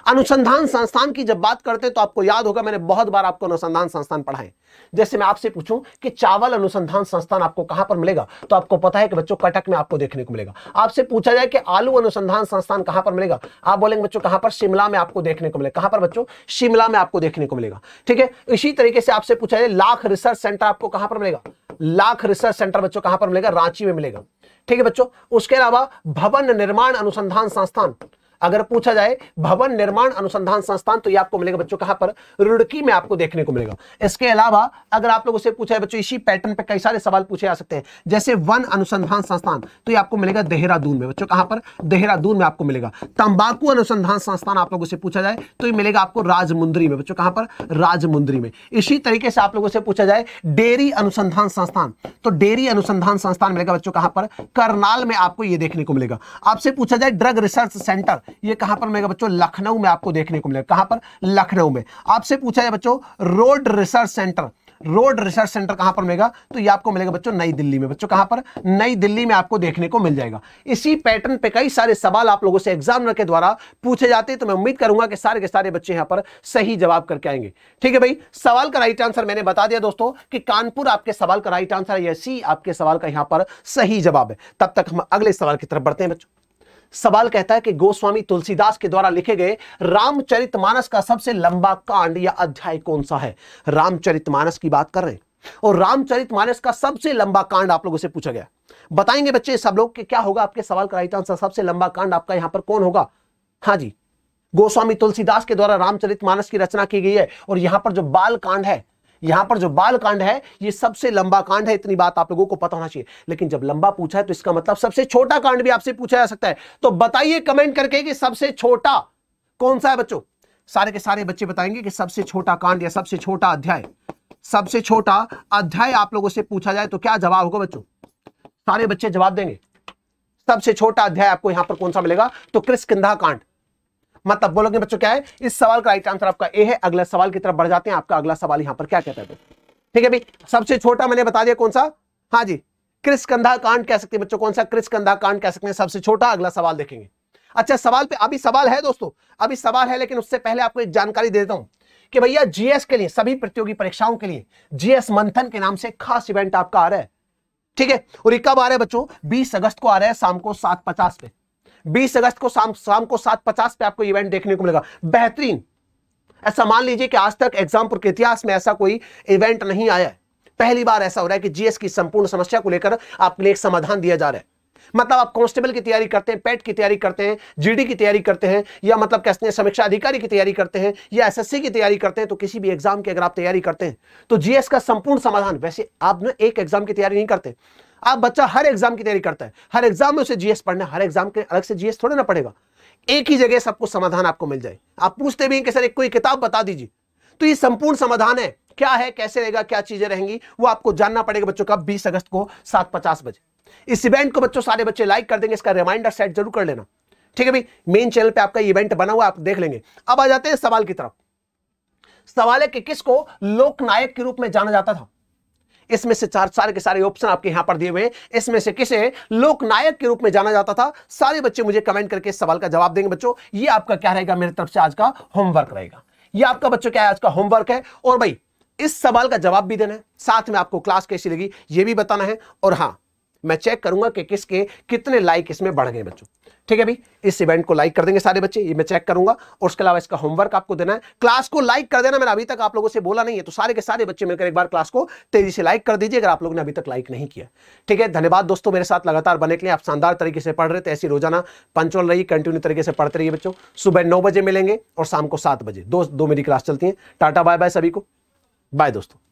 अनुसंधान संस्थान की जब बात करते हैं तो आपको याद होगा मैंने बहुत बार आपको अनुसंधान संस्थान पढ़ाए जैसे मैं आपसे पूछूं कि चावल अनुसंधान संस्थान आपको कहां पर मिलेगा तो आपको पता है कि बच्चों कटक में आपको देखने को मिलेगा आपसे पूछा जाए कि आलू अनुसंधान संस्थान कहां पर मिलेगा आप बोलेंगे बच्चों कहां पर शिमला में आपको देखने को मिलेगा कहां पर बच्चों शिमला में आपको देखने को मिलेगा ठीक है इसी तरीके से आपसे पूछा जाए लाख रिसर्च सेंटर आपको कहां पर मिलेगा लाख रिसर्च सेंटर बच्चों कहां पर मिलेगा रांची में मिलेगा ठीक है बच्चों उसके अलावा भवन निर्माण अनुसंधान संस्थान अगर पूछा जाए भवन निर्माण अनुसंधान संस्थान तो ये आपको मिलेगा बच्चों कहां पर रुड़की में आपको देखने को मिलेगा इसके अलावा अगर आप लोगों से पूछा है बच्चों इसी पैटर्न पे कई सारे सवाल पूछे जा सकते हैं जैसे वन अनुसंधान संस्थान तो ये आपको मिलेगा देहरादून में बच्चों कहां पर देहरादून में आपको मिलेगा तंबाकू अनुसंधान संस्थान आप लोगों से पूछा जाए तो ये मिलेगा आपको राजमुंद्री में बच्चों कहां पर राजमुंद्री में इसी तरीके से आप लोगों से पूछा जाए डेयरी अनुसंधान संस्थान तो डेयरी अनुसंधान संस्थान मिलेगा बच्चों कहां पर करनाल में आपको ये देखने को मिलेगा आपसे पूछा जाए ड्रग रिसर्च सेंटर ये कहां पर मिलेगा बच्चों लखनऊ में आपको देखने को मिलेगा कहां पर लखनऊ में आपसे पूछा जाए बच्चों road research centre road research centre कहां पर मिलेगा तो ये आपको मिलेगा बच्चों नई दिल्ली में बच्चों कहां पर नई दिल्ली में आपको देखने को मिल जाएगा इसी पैटर्न पे कई सारे सवाल आप लोगों से एग्जामिनर के द्वारा पूछे जाते हैं तो मैं उम्मीद करूंगा कि सारे के सारे बच्चे यहां पर सही जवाब करके आएंगे ठीक है भाई सवाल का राइट आंसर मैंने बता दिया दोस्तों कि कानपुर आपके सवाल का राइट आंसर है या सी आपके सवाल का यहां पर सही जवाब है तब तक हम अगले सवाल की तरफ बढ़ते हैं बच्चों सवाल कहता है कि गोस्वामी तुलसीदास के द्वारा लिखे गए रामचरितमानस का सबसे लंबा कांड या अध्याय कौन सा है रामचरितमानस की बात कर रहे हैं और रामचरितमानस का सबसे लंबा कांड आप लोगों से पूछा गया बताएंगे बच्चे सब लोग कि क्या होगा आपके सवाल का राइट आंसर सबसे लंबा कांड आपका यहां पर कौन होगा हाँ जी गोस्वामी तुलसीदास के द्वारा रामचरितमानस की रचना की गई है और यहां पर जो बाल कांड है यहां पर जो बाल कांड है ये सबसे लंबा कांड है इतनी बात आप लोगों को पता होना चाहिए लेकिन जब लंबा पूछा है तो इसका मतलब सबसे छोटा कांड भी आपसे पूछा जा सकता है तो बताइए कमेंट करके कि सबसे छोटा कौन सा है बच्चों सारे के सारे बच्चे बताएंगे कि सबसे छोटा कांड या सबसे छोटा अध्याय सबसे छोटा अध्याय आप लोगों से पूछा जाए तो क्या जवाब होगा बच्चों सारे बच्चे जवाब देंगे सबसे छोटा अध्याय आपको यहां पर कौन सा मिलेगा तो कृष्ण कांड मतलब बोलोगे बच्चों क्या है इस सवाल का राइट आंसर आपका ए है अगला सवाल की तरफ बढ़ जाते हैं आपका अगला सवाल यहाँ पर क्या कहता है ठीक है भाई सबसे छोटा मैंने बता दिया कौन सा हाँ जी क्रिस कंधा कांड कह सकते हैं बच्चों कौन सा क्रिस कंधा कांड कह सकते हैं सबसे छोटा अगला सवाल देखेंगे अच्छा सवाल पे अभी सवाल है दोस्तों अभी सवाल है लेकिन उससे पहले आपको एक जानकारी देता हूं कि भैया जीएस के लिए सभी प्रतियोगी परीक्षाओं के लिए जीएस मंथन के नाम से खास इवेंट आपका आ रहा है ठीक है और कब आ रहा है बच्चों 20 अगस्त को आ रहा है शाम को पचास पे बीस अगस्त को शाम शाम को सात पचास पे आपको इवेंट देखने को मिलेगा बेहतरीन ऐसा मान लीजिए कि आज तक एग्जामपुर के इतिहास में ऐसा कोई इवेंट नहीं आया है पहली बार ऐसा हो रहा है कि जीएस की संपूर्ण समस्या को लेकर आपके लिए एक समाधान दिया जा रहा है मतलब आप कांस्टेबल की तैयारी करते हैं पेट की तैयारी करते हैं जीडी की तैयारी करते हैं या मतलब कहते हैं समीक्षा अधिकारी की तैयारी करते हैं या एसएससी की तैयारी करते हैं तो किसी भी एग्जाम की अगर आप तैयारी करते हैं तो जीएस का संपूर्ण समाधान वैसे आप ना एक एग्जाम की तैयारी नहीं करते आप बच्चा हर एग्जाम की तैयारी करता है हर एग्जाम में उसे जीएस पढ़ना हर एग्जाम के अलग से जीएस थोड़े ना पड़ेगा एक ही जगह सब कुछ समाधान आपको मिल जाए आप पूछते भी हैं कि सर एक कोई किताब बता दीजिए तो ये संपूर्ण समाधान है क्या है कैसे रहेगा क्या चीजें रहेंगी वो आपको जानना पड़ेगा बच्चों का बीस अगस्त को सात पचास बजे इस इवेंट को बच्चों सारे बच्चे लाइक कर देंगे इसका रिमाइंडर सेट जरूर कर लेना ठीक है भाई मेन चैनल पर आपका इवेंट बना हुआ आप देख लेंगे अब आ जाते हैं सवाल की तरफ सवाल है कि किसको लोकनायक के रूप में जाना जाता था इसमें से चार सारे के सारे ऑप्शन आपके यहां पर दिए हुए हैं इसमें से किसे लोकनायक के रूप में जाना जाता था सारे बच्चे मुझे कमेंट करके इस सवाल का जवाब देंगे बच्चों ये आपका क्या रहेगा मेरे तरफ से आज का होमवर्क रहेगा ये आपका बच्चों क्या है आज का होमवर्क है और भाई इस सवाल का जवाब भी देना है साथ में आपको क्लास कैसी लगी ये भी बताना है और हाँ मैं चेक करूंगा कि किसके कितने लाइक इसमें बढ़ गए बच्चों ठीक है भाई इस इवेंट को लाइक कर देंगे सारे बच्चे ये मैं चेक करूंगा और उसके अलावा इसका होमवर्क आपको देना है क्लास को लाइक कर देना मैंने अभी तक आप लोगों से बोला नहीं है तो सारे के सारे बच्चे मिलकर एक बार क्लास को तेजी से लाइक कर दीजिए अगर आप लोगों ने अभी तक लाइक नहीं किया ठीक है धन्यवाद दोस्तों मेरे साथ लगातार बने के लिए आप शानदार तरीके से पढ़ रहे थे ऐसी रोजाना पंचोल रही कंटिन्यू तरीके से पढ़ते रहिए बच्चों सुबह नौ बजे मिलेंगे और शाम को सात बजे दो दो मेरी क्लास चलती है टाटा बाय बाय सभी को बाय दोस्तों